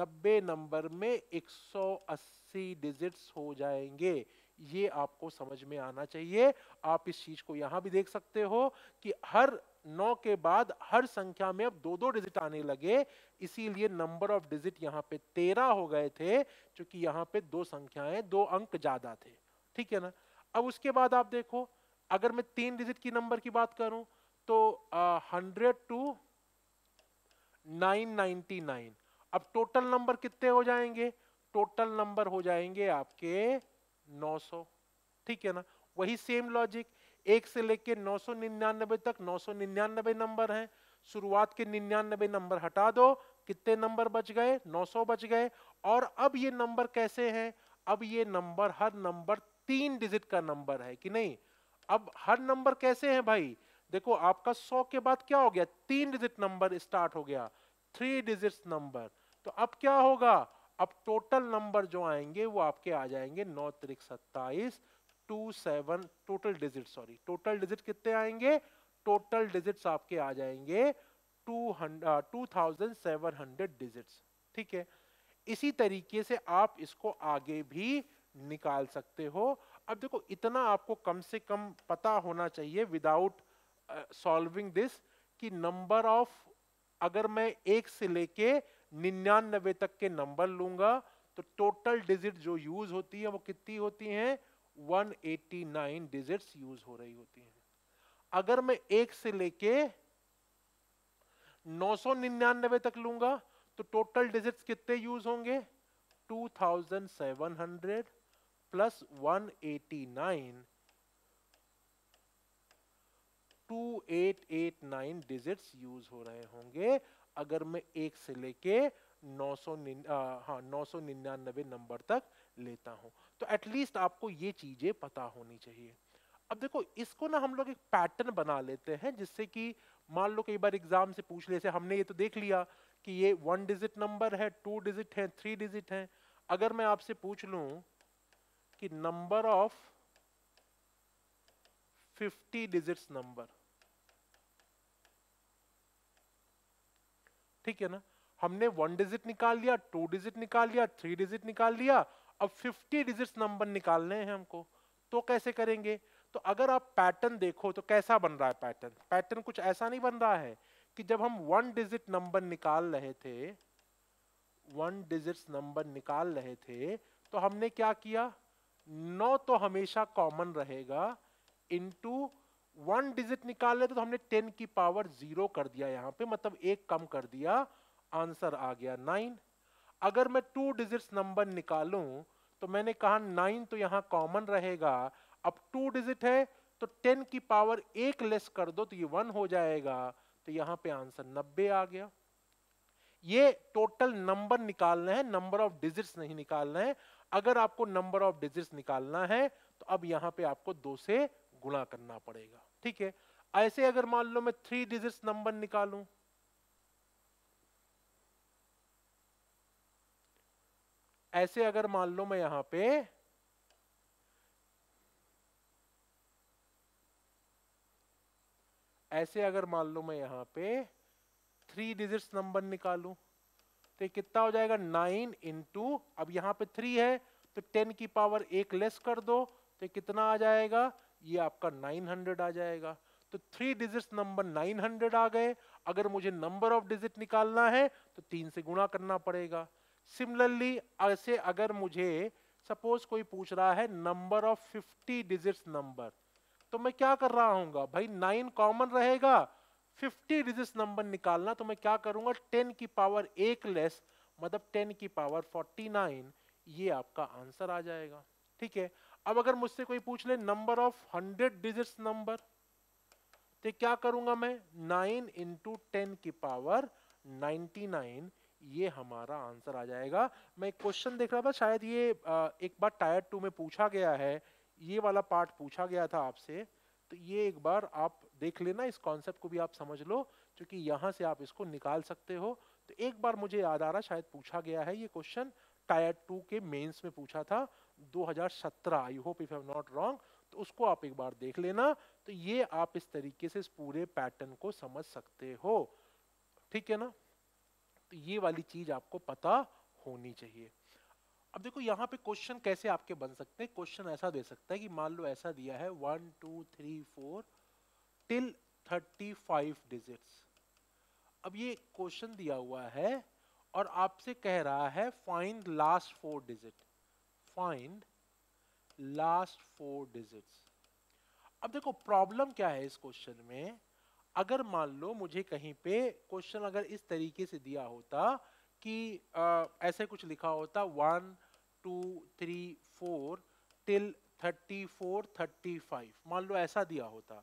90 नंबर में 180 डिजिट्स हो जाएंगे ये आपको समझ में आना चाहिए आप इस चीज को यहां भी देख सकते हो कि हर नौ के बाद हर संख्या में अब दो दो डिजिट आने लगे इसीलिए नंबर ऑफ डिजिट यहाँ पे तेरह हो गए थे क्योंकि यहाँ पे दो संख्याएं दो अंक ज्यादा थे ठीक है ना अब उसके बाद आप देखो अगर मैं तीन डिजिट की नंबर की बात करूं तो hundred two nine ninety nine अब टोटल नंबर कितने हो जाएंगे टोटल नंबर हो जाएंगे आपके नौ सौ ठीक है ना वही सेम लॉजिक एक से लेके 999 तक 999 नंबर हैं शुरुआत के 99 नंबर हटा दो कितने नंबर बच गए 900 बच गए और अब ये नंबर कैसे हैं अब ये नंबर हर नंबर तीन डिजिट का नंबर है कि नहीं अब हर नंबर कैसे हैं भाई देखो आपका 100 के बाद क्या हो गया तीन डिजिट नंबर स्टार्ट हो गया थ्री डिजिट नंबर तो अब क्या होगा अब टोटल नंबर जो आएंगे वो आपके आ जाएंगे नौ तरीक सत्ताईस two seven total digit sorry total digit कितने आएंगे टोटल डिजिट्स आपके आ जाएंगे two hundred two thousand seven hundred digits ठीक है इसी तरीके से आप इसको आगे भी निकाल सकते हो अब देखो इतना आपको कम से कम पता होना चाहिए विदाउट सॉल्विंग दिस कि नंबर ऑफ अगर मैं एक से लेके निन्यानबे तक के नंबर लूंगा तो टोटल डिजिट जो यूज होती है वो कितनी होती हैं 189 डिजिट्स यूज हो रही होती हैं अगर मैं एक से लेके 999 तक लूंगा तो टोटल डिजिट्स कितने यूज होंगे 2700 प्लस 189 2889 डिजिट्स यूज हो रहे होंगे अगर मैं एक से लेके 900 सौ हाँ 999 नंबर तक लेता हूँ तो एटलीस्ट आपको ये चीजें पता होनी चाहिए अब देखो इसको ना हम लोग एक पैटर्न बना लेते हैं जिससे कि मान लो कई बार एग्जाम से पूछ ले से हमने ये तो देख लिया कि ये वन डिजिट नंबर है टू डिजिट है थ्री डिजिट है अगर मैं आपसे पूछ लू कि number of fifty digits number ठीक है ना हमने वन डिजिट निकाल लिया टू डिजिट निकाल लिया थ्री डिजिट निकाल लिया अब 50 डिजिट्स नंबर निकालने हैं हमको तो कैसे करेंगे तो अगर आप पैटर्न देखो तो कैसा बन रहा है पैटर्न पैटर्न कुछ ऐसा नहीं बन रहा है कि जब हम वन डिजिट नंबर निकाल रहे थे वन डिजिट्स नंबर निकाल रहे थे तो हमने क्या किया नौ तो हमेशा कॉमन रहेगा इनटू वन डिजिट निकाल रहे थे तो हमने टेन की पावर जीरो कर दिया यहाँ पे मतलब एक कम कर दिया आंसर आ गया नाइन अगर मैं टू डिजिट्स नंबर निकालूं तो मैंने कहा नाइन तो यहाँ कॉमन रहेगा अब टू डिजिट है तो टेन की पावर एक लेस कर दो तो ये वन हो जाएगा तो यहाँ पे आंसर नब्बे आ गया ये टोटल नंबर निकालना है नंबर ऑफ डिजिट्स नहीं निकालना है अगर आपको नंबर ऑफ डिजिट्स निकालना है तो अब यहाँ पे आपको दो से गुणा करना पड़ेगा ठीक है ऐसे अगर मान लो मैं थ्री डिजिट्स नंबर निकालू ऐसे अगर मान लो मैं यहां पे ऐसे अगर मान लो मैं यहां पे थ्री डिजिट्स नंबर निकालू तो कितना हो जाएगा नाइन इंटू अब यहां पे थ्री है तो टेन की पावर एक लेस कर दो तो कितना आ जाएगा ये आपका नाइन हंड्रेड आ जाएगा तो three digits number nine hundred आ गए अगर मुझे नंबर ऑफ डिजिट निकालना है तो तीन से गुणा करना पड़ेगा सिमिलरली ऐसे अगर मुझे सपोज कोई पूछ रहा है number of fifty digits number तो मैं क्या कर रहा हूँ भाई नाइन कॉमन रहेगा फिफ्टी डिजिट्स नंबर निकालना तो मैं क्या करूंगा टेन की पावर एक लेस मतलब टेन की पावर फोर्टी नाइन ये आपका आंसर आ जाएगा ठीक है अब अगर मुझसे कोई पूछ ले number of hundred digits number तो क्या करूंगा मैं नाइन इंटू टेन की पावर नाइन्टी नाइन ये हमारा आंसर आ जाएगा मैं एक क्वेश्चन देख रहा था शायद ये एक बार टायर टू में पूछा गया है ये वाला पार्ट पूछा गया था आपसे तो ये एक बार आप देख लेना इस कॉन्सेप्ट को भी आप समझ लो क्योंकि यहाँ से आप इसको निकाल सकते हो तो एक बार मुझे याद आ रहा शायद पूछा गया है ये क्वेश्चन टायर टू के मेंस में पूछा था 2017 I hope if I am not wrong तो उसको आप एक बार देख लेना तो ये आप इस तरीके से इस पूरे पैटर्न को समझ सकते हो ठीक है ना तो ये वाली चीज आपको पता होनी चाहिए अब देखो यहाँ पे क्वेश्चन कैसे आपके बन सकते हैं क्वेश्चन ऐसा दे सकता है कि मान लो ऐसा दिया है one two three four till thirty five digits अब ये क्वेश्चन दिया हुआ है और आपसे कह रहा है find last four digit find last four digits अब देखो प्रॉब्लम क्या है इस क्वेश्चन में अगर मान लो मुझे कहीं पे क्वेश्चन अगर इस तरीके से दिया होता कि आ, ऐसे कुछ लिखा होता one two three four till thirty four thirty five मान लो ऐसा दिया होता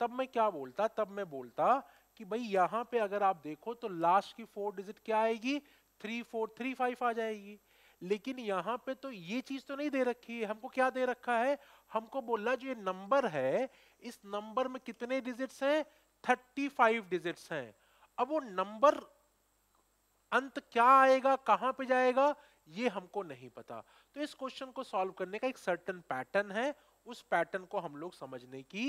तब मैं क्या बोलता तब मैं बोलता कि भाई यहाँ पे अगर आप देखो तो लास्ट की फोर डिजिट क्या आएगी थ्री फोर थ्री फाइव आ जाएगी लेकिन यहाँ पे तो ये चीज तो नहीं दे रखी है हमको क्या दे रखा है हमको बोला जो ये नंबर है इस नंबर में कितने डिजिट्स हैं 35 डिजिट्स हैं अब वो नंबर अंत क्या आएगा कहां पे जाएगा ये हमको नहीं पता तो इस क्वेश्चन को सॉल्व करने का एक सर्टन पैटर्न है उस पैटर्न को हम लोग समझने की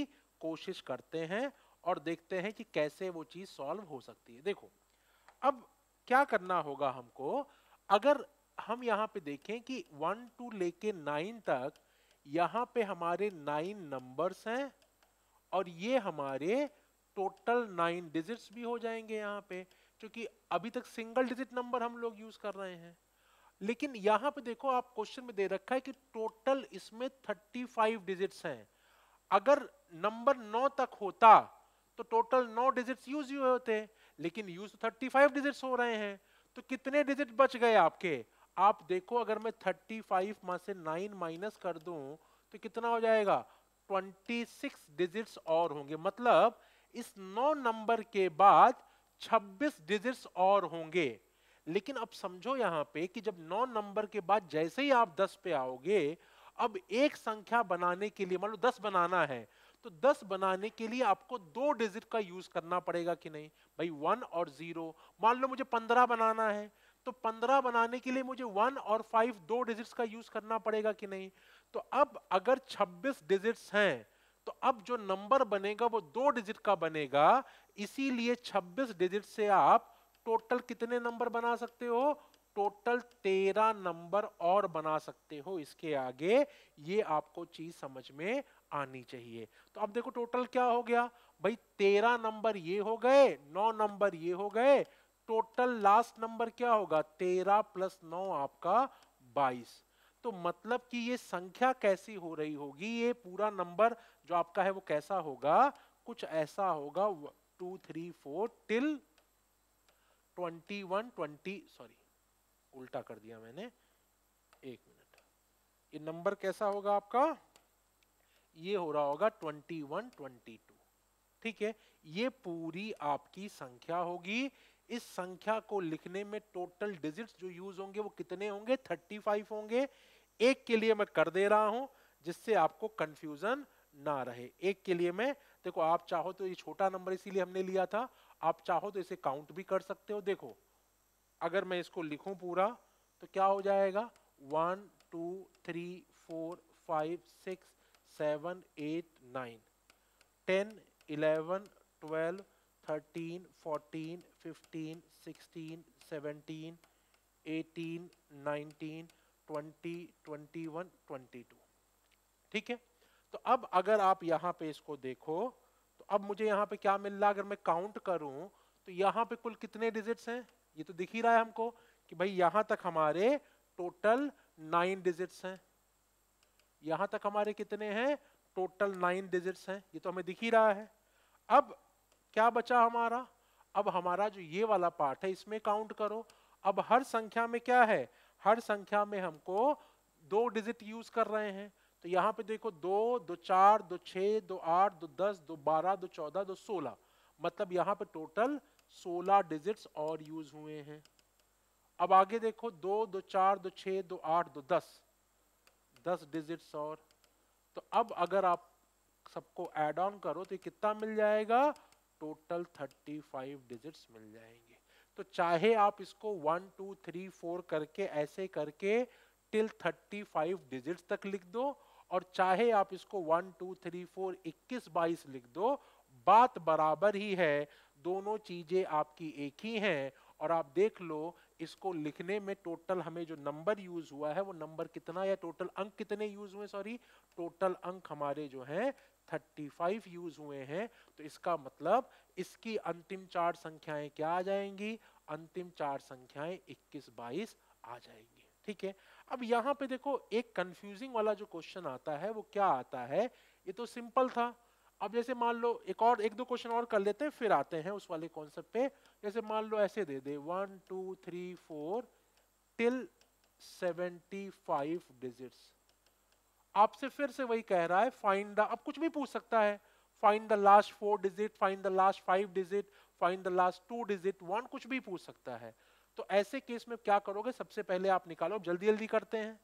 कोशिश करते हैं और देखते हैं कि कैसे वो चीज सॉल्व हो सकती है देखो अब क्या करना होगा हमको अगर हम यहाँ पे देखें कि वन टू लेके नाइन तक यहाँ पे हमारे नाइन नंबर्स हैं और ये हमारे टोटल नाइन डिजिट्स भी हो जाएंगे यहाँ पे क्योंकि अभी तक सिंगल डिजिट नंबर हम लोग यूज कर रहे हैं लेकिन यहाँ पे देखो आप क्वेश्चन में दे रखा है कि टोटल इसमें थर्टी फाइव डिजिट्स हैं अगर नंबर नौ तक होता तो टोटल नौ डिजिट्स यूज हुए होते लेकिन यूज थर्टी फाइव डिजिट्स हो रहे हैं तो कितने डिजिट बच गए आपके आप देखो अगर मैं थर्टी फाइव मा से नाइन माइनस कर दूं तो कितना हो जाएगा ट्वेंटी सिक्स डिजिट्स और होंगे मतलब इस नौ नंबर के बाद 26 डिजिट्स और होंगे लेकिन अब समझो यहाँ पे कि जब नौ नंबर के बाद जैसे ही आप 10 पे आओगे अब एक संख्या बनाने के लिए मान लो दस बनाना है तो 10 बनाने के लिए आपको दो डिजिट का यूज करना पड़ेगा कि नहीं भाई वन और जीरो मान लो मुझे पंद्रह बनाना है तो पंद्रह बनाने के लिए मुझे वन और फाइव दो डिजिट्स का यूज करना पड़ेगा कि नहीं तो अब अगर छब्बीस डिजिट्स हैं तो अब जो नंबर बनेगा वो दो डिजिट का बनेगा इसीलिए 26 डिजिट से आप टोटल कितने नंबर बना सकते हो टोटल 13 नंबर और बना सकते हो इसके आगे ये आपको चीज समझ में आनी चाहिए तो अब देखो टोटल क्या हो गया भाई तेरह नंबर ये हो गए नौ नंबर ये हो गए टोटल लास्ट नंबर क्या होगा तेरह प्लस नौ आपका बाईस तो मतलब कि ये संख्या कैसी हो रही होगी ये पूरा नंबर जो आपका है वो कैसा होगा कुछ ऐसा होगा two three four till twenty one twenty sorry उल्टा कर दिया मैंने एक मिनट ये नंबर कैसा होगा आपका ये हो रहा होगा ट्वेंटी वन ट्वेंटी टू ठीक है ये पूरी आपकी संख्या होगी इस संख्या को लिखने में टोटल डिजिट्स जो यूज होंगे वो कितने होंगे थर्टी फाइव होंगे एक के लिए मैं कर दे रहा हूं जिससे आपको कंफ्यूजन ना रहे एक के लिए मैं देखो आप चाहो तो ये छोटा नंबर इसीलिए हमने लिया था आप चाहो तो इसे काउंट भी कर सकते हो देखो अगर मैं इसको लिखूं पूरा तो क्या हो जाएगा one two three four five six seven eight nine ten eleven twelve thirteen fourteen fifteen sixteen seventeen eighteen nineteen 20, 21, 22 ठीक है तो अब अगर आप यहां पे इसको देखो तो अब मुझे यहां पे क्या मिल रहा अगर मैं काउंट करूं तो यहां पे कुल कितने डिजिट्स हैं ये तो दिख ही रहा है हमको कि भाई यहां तक हमारे टोटल नाइन डिजिट्स हैं यहां तक हमारे कितने हैं टोटल नाइन डिजिट्स हैं ये तो हमें दिख ही रहा है अब क्या बचा हमारा अब हमारा जो ये वाला पार्ट है इसमें काउंट करो अब हर संख्या में क्या है हर संख्या में हमको दो डिजिट यूज कर रहे हैं तो यहाँ पे देखो दो दो चार दो छ दो आठ दो दस दो बारह दो चौदह दो सोलह मतलब यहाँ पे टोटल सोलह डिजिट्स और यूज हुए हैं अब आगे देखो दो दो चार दो छ दो आठ दो दस दस डिजिट्स और तो अब अगर आप सबको एड ऑन करो तो कितना मिल जाएगा टोटल थर्टी फाइव डिजिट्स मिल जाएंगे तो चाहे आप इसको वन टू थ्री फोर करके ऐसे करके टिल थर्टी फाइव डिजिट तक लिख दो और चाहे आप इसको वन टू थ्री फोर इक्कीस बाईस लिख दो बात बराबर ही है दोनों चीज़ें आपकी एक ही हैं और आप देख लो इसको लिखने में टोटल हमें जो नंबर यूज हुआ है वो नंबर कितना या टोटल अंक कितने यूज हुए सॉरी टोटल अंक हमारे जो हैं 35 यूज हुए हैं तो इसका मतलब इसकी अंतिम चार संख्याएं क्या आ जाएंगी अंतिम चार संख्याएं 21 22 आ जाएंगी ठीक है अब यहाँ पे देखो एक कंफ्यूजिंग वाला जो क्वेश्चन आता है वो क्या आता है ये तो सिंपल था अब जैसे मान लो एक और एक दो क्वेश्चन और कर लेते हैं फिर आते हैं उस वाले कॉन्सेप्ट पे जैसे मान लो ऐसे दे दे one two three four till seventy five digits आपसे फिर से वही कह रहा है फाइंड द अब कुछ भी पूछ सकता है find the last four digit find the last five digit find the last two digit one कुछ भी पूछ सकता है तो ऐसे केस में क्या करोगे सबसे पहले आप निकालो जल्दी जल्दी करते हैं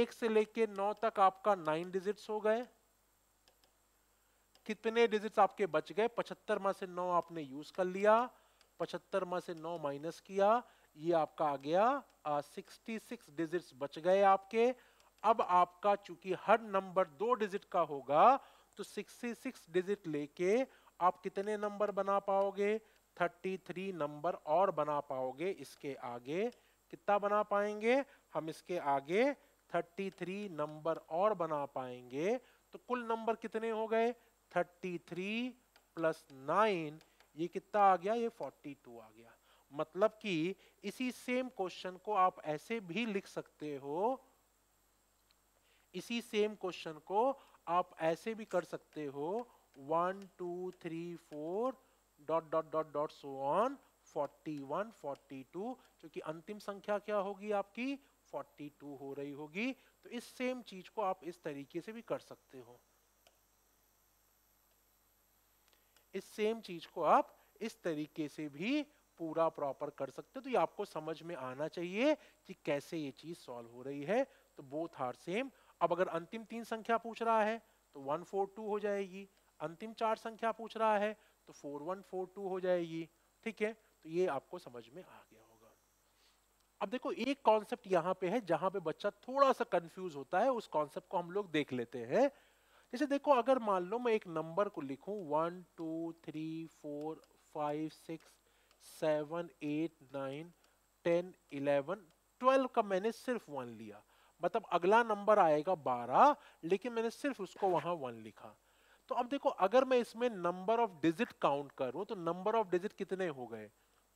एक से लेके नौ तक आपका नाइन डिजिट्स हो गए कितने डिजिट्स आपके बच गए पचहत्तर में से नौ आपने यूज कर लिया पचहत्तर में से नौ माइनस किया ये आपका आ गया सिक्सटी सिक्स डिजिट्स बच गए आपके अब आपका चूंकि हर नंबर दो डिजिट का होगा तो 66 डिजिट लेके आप कितने नंबर बना पाओगे 33 नंबर और बना पाओगे इसके आगे कितना बना पाएंगे हम इसके आगे 33 नंबर और बना पाएंगे तो कुल नंबर कितने हो गए 33 प्लस नाइन ये कितना आ गया ये 42 आ गया मतलब कि इसी सेम क्वेश्चन को आप ऐसे भी लिख सकते हो इसी सेम क्वेश्चन को आप ऐसे भी कर सकते हो one two three four dot dot dot dot so on forty one forty two क्योंकि अंतिम संख्या क्या होगी आपकी फोर्टी टू हो रही होगी तो इस सेम चीज को आप इस तरीके से भी कर सकते हो इस सेम चीज को आप इस तरीके से भी पूरा प्रॉपर कर सकते हो तो ये आपको समझ में आना चाहिए कि कैसे ये चीज सॉल्व हो रही है तो बोथ आर सेम अब अगर अंतिम तीन संख्या पूछ रहा है तो वन फोर टू हो जाएगी अंतिम चार संख्या पूछ रहा है तो फोर वन फोर टू हो जाएगी ठीक है तो ये आपको समझ में आ गया होगा अब देखो एक कॉन्सेप्ट यहाँ पे है जहां पे बच्चा थोड़ा सा कंफ्यूज होता है उस कॉन्सेप्ट को हम लोग देख लेते हैं जैसे देखो अगर मान लो मैं एक नंबर को लिखूं one two three four five six seven eight nine ten eleven twelve का मैंने सिर्फ वन लिया मतलब अगला नंबर आएगा बारह लेकिन मैंने सिर्फ उसको वहां वन लिखा तो अब देखो अगर मैं इसमें नंबर ऑफ डिजिट काउंट करूं तो नंबर ऑफ डिजिट कितने हो गए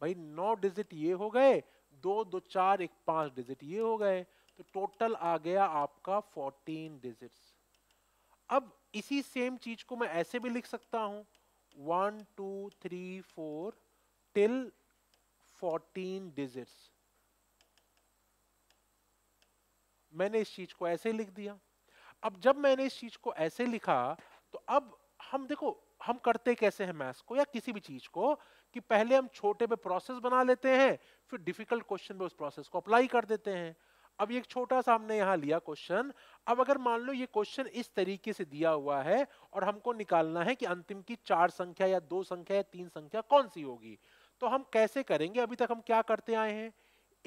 भाई नौ डिजिट ये हो गए दो दो चार एक पांच डिजिट ये हो गए तो टोटल आ गया आपका फोर्टीन डिजिट अब इसी सेम चीज को मैं ऐसे भी लिख सकता हूं one two three four till fourteen digits मैंने इस चीज को ऐसे लिख दिया अब जब मैंने इस चीज को ऐसे लिखा तो अब हम देखो हम करते कैसे हैं मैथ्स को या किसी भी चीज को कि पहले हम छोटे पे प्रोसेस बना लेते हैं फिर डिफिकल्ट क्वेश्चन पे उस प्रोसेस को अप्लाई कर देते हैं अब एक छोटा सा हमने यहाँ लिया क्वेश्चन अब अगर मान लो ये क्वेश्चन इस तरीके से दिया हुआ है और हमको निकालना है कि अंतिम की चार संख्या या दो संख्या या तीन संख्या कौन सी होगी तो हम कैसे करेंगे अभी तक हम क्या करते आए हैं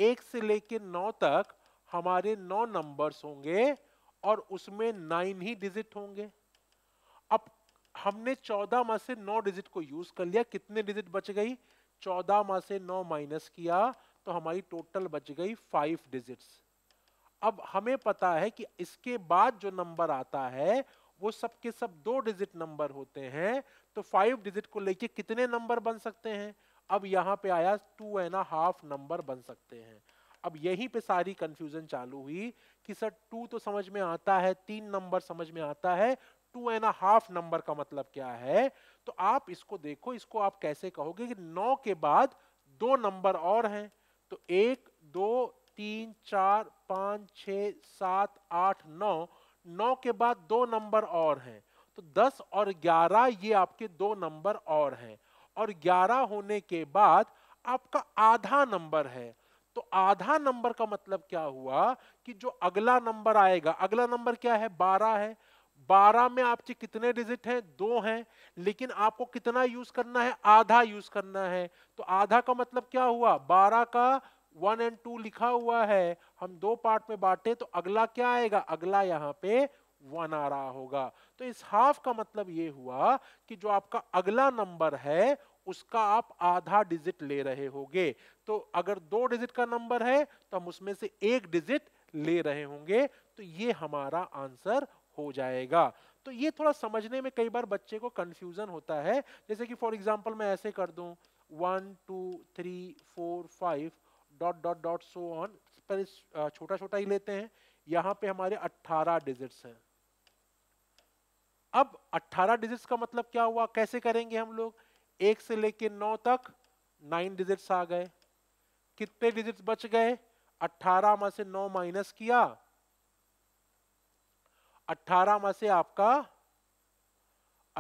एक से लेकर नौ तक हमारे नौ नंबर्स होंगे और उसमें नाइन ही डिजिट होंगे अब हमने चौदह माह से नौ डिजिट को यूज कर लिया कितने डिजिट बच गई चौदह माह से नौ माइनस किया तो हमारी टोटल बच गई फाइव डिजिट्स अब हमें पता है कि इसके बाद जो नंबर आता है वो सबके सब दो डिजिट नंबर होते हैं तो फाइव डिजिट को लेके कितने नंबर बन सकते हैं अब यहाँ पे आया टू एंड हाफ नंबर बन सकते हैं अब यहीं पे सारी कंफ्यूजन चालू हुई कि सर टू तो समझ में आता है तीन नंबर समझ में आता है टू एंड हाफ नंबर का मतलब क्या है तो आप इसको देखो इसको आप कैसे कहोगे कि नौ के बाद दो नंबर और हैं तो एक दो तीन चार पाँच छ सात आठ नौ नौ के बाद दो नंबर और हैं तो दस और ग्यारह ये आपके दो नंबर और हैं और ग्यारह होने के बाद आपका आधा नंबर है तो आधा नंबर का मतलब क्या हुआ कि जो अगला नंबर आएगा अगला नंबर क्या है बारह है बारह में आपके कितने डिजिट हैं दो हैं लेकिन आपको कितना यूज करना है आधा यूज करना है तो आधा का मतलब क्या हुआ बारह का वन एंड टू लिखा हुआ है हम दो पार्ट में बांटे तो अगला क्या आएगा अगला यहाँ पे वन आ रहा होगा तो इस हाफ का मतलब ये हुआ कि जो आपका अगला नंबर है उसका आप आधा डिजिट ले रहे होगे तो अगर दो डिजिट का नंबर है तो हम उसमें से एक डिजिट ले रहे होंगे तो ये हमारा आंसर हो जाएगा तो ये थोड़ा समझने में कई बार बच्चे को कंफ्यूजन होता है जैसे कि फॉर एग्जाम्पल मैं ऐसे कर दूं one two three four five dot dot dot so on पर छोटा छोटा ही लेते हैं यहाँ पे हमारे 18 डिजिट्स हैं अब 18 डिजिट्स का मतलब क्या हुआ कैसे करेंगे हम लोग एक से लेके नौ तक नाइन डिजिट्स आ गए कितने डिजिट्स बच गए 18 में से 9 माइनस किया 18 में से आपका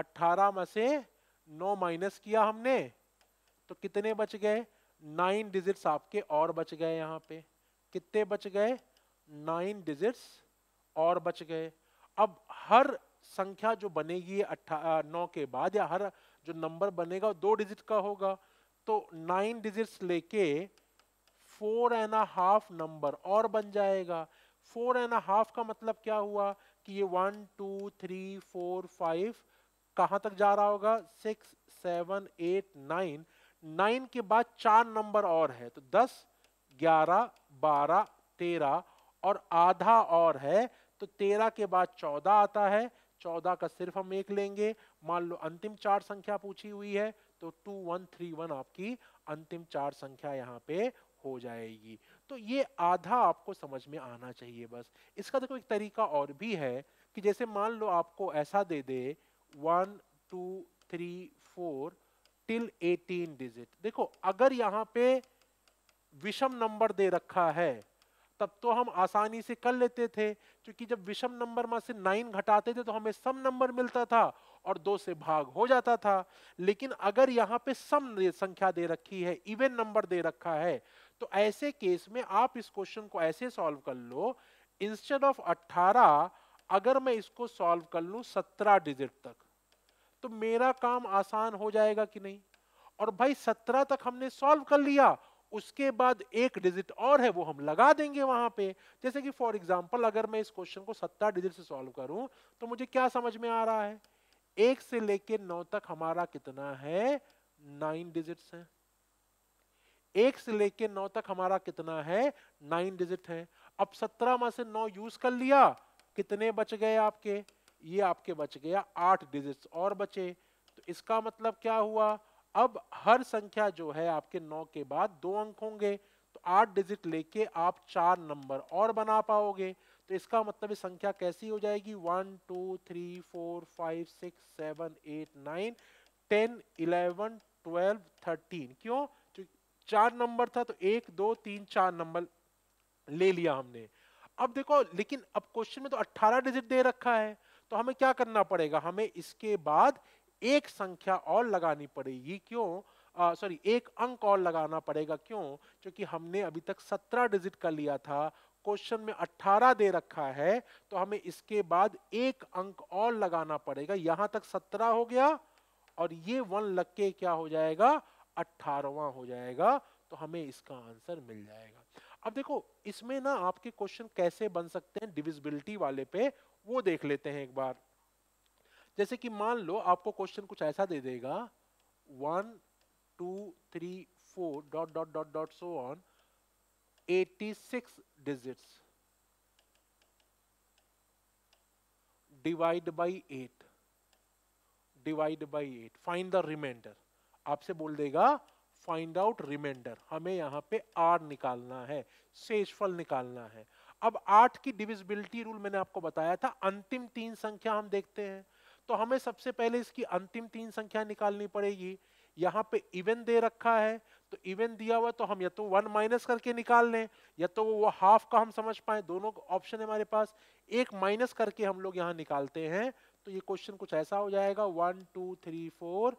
18 में से 9 माइनस किया हमने तो कितने बच गए नाइन डिजिट्स आपके और बच गए यहाँ पे कितने बच गए नाइन डिजिट्स और बच गए अब हर संख्या जो बनेगी अट्ठा नौ के बाद या हर जो नंबर बनेगा वो दो डिजिट का होगा तो नाइन डिजिट्स लेके four and a half number और बन जाएगा फोर एंड अ हाफ का मतलब क्या हुआ कि ये one two three four five कहाँ तक जा रहा होगा six seven eight nine nine के बाद चार नंबर और है तो दस ग्यारह बारह तेरह और आधा और है तो तेरह के बाद चौदह आता है चौदह का सिर्फ हम एक लेंगे मान लो अंतिम चार संख्या पूछी हुई है तो टू वन थ्री वन आपकी अंतिम चार संख्या यहाँ पे हो जाएगी तो ये आधा आपको समझ में आना चाहिए बस इसका देखो एक तरीका और भी है कि जैसे मान लो आपको ऐसा दे दे one two three four till eighteen digit देखो अगर यहाँ पे विषम नंबर दे रखा है तब तो हम आसानी से कर लेते थे क्योंकि जब विषम नंबर में से नाइन घटाते थे तो हमें सम नंबर मिलता था और दो से भाग हो जाता था लेकिन अगर यहाँ पे सम संख्या दे रखी है इवेन नंबर दे रखा है तो ऐसे केस में आप इस क्वेश्चन को ऐसे सॉल्व कर लो इंस्टेड ऑफ 18 अगर मैं इसको सॉल्व कर लू 17 डिजिट तक तो मेरा काम आसान हो जाएगा कि नहीं और भाई 17 तक हमने सॉल्व कर लिया उसके बाद एक डिजिट और है वो हम लगा देंगे वहां पे जैसे कि फॉर एग्जाम्पल अगर मैं इस क्वेश्चन को 17 डिजिट से सॉल्व करूं तो मुझे क्या समझ में आ रहा है एक से लेके नौ तक हमारा कितना है नाइन डिजिट्स हैं एक से लेके नौ तक हमारा कितना है नाइन डिजिट है अब सत्रह में से नौ यूज कर लिया कितने बच गए आपके ये आपके बच गया आठ डिजिट्स और बचे तो इसका मतलब क्या हुआ अब हर संख्या जो है आपके नौ के बाद दो अंक होंगे तो आठ डिजिट लेके आप चार नंबर और बना पाओगे तो इसका मतलब इस संख्या कैसी हो जाएगी one two three four five six seven eight nine ten eleven twelve thirteen क्यों चार नंबर था तो एक दो तीन चार नंबर ले लिया हमने अब देखो लेकिन अब क्वेश्चन में तो 18 डिजिट दे रखा है तो हमें क्या करना पड़ेगा हमें इसके बाद एक संख्या और लगानी पड़ेगी क्यों सॉरी एक अंक और लगाना पड़ेगा क्यों क्योंकि हमने अभी तक 17 डिजिट कर लिया था क्वेश्चन में 18 दे रखा है तो हमें इसके बाद एक अंक और लगाना पड़ेगा यहां तक 17 हो गया और ये वन लग के क्या हो जाएगा अट्ठारहवा हो जाएगा तो हमें इसका आंसर मिल जाएगा अब देखो इसमें ना आपके क्वेश्चन कैसे बन सकते हैं डिविजिबिलिटी वाले पे वो देख लेते हैं एक बार जैसे कि मान लो आपको क्वेश्चन कुछ ऐसा दे देगा one two three four dot dot dot dot so on eighty six digits divide by eight divide by eight find the remainder आपसे बोल देगा फाइंड आउट रिमाइंडर हमें यहाँ पे आर निकालना है शेषफल निकालना है अब आठ की डिविजिबिलिटी रूल मैंने आपको बताया था अंतिम तीन संख्या हम देखते हैं तो हमें सबसे पहले इसकी अंतिम तीन संख्या निकालनी पड़ेगी यहाँ पे इवेंट दे रखा है तो इवेंट दिया हुआ तो हम या तो वन माइनस करके निकाल लें या तो वो हाफ का हम समझ पाए दोनों ऑप्शन हमारे पास एक माइनस करके हम लोग यहाँ निकालते हैं तो ये क्वेश्चन कुछ ऐसा हो जाएगा one two three four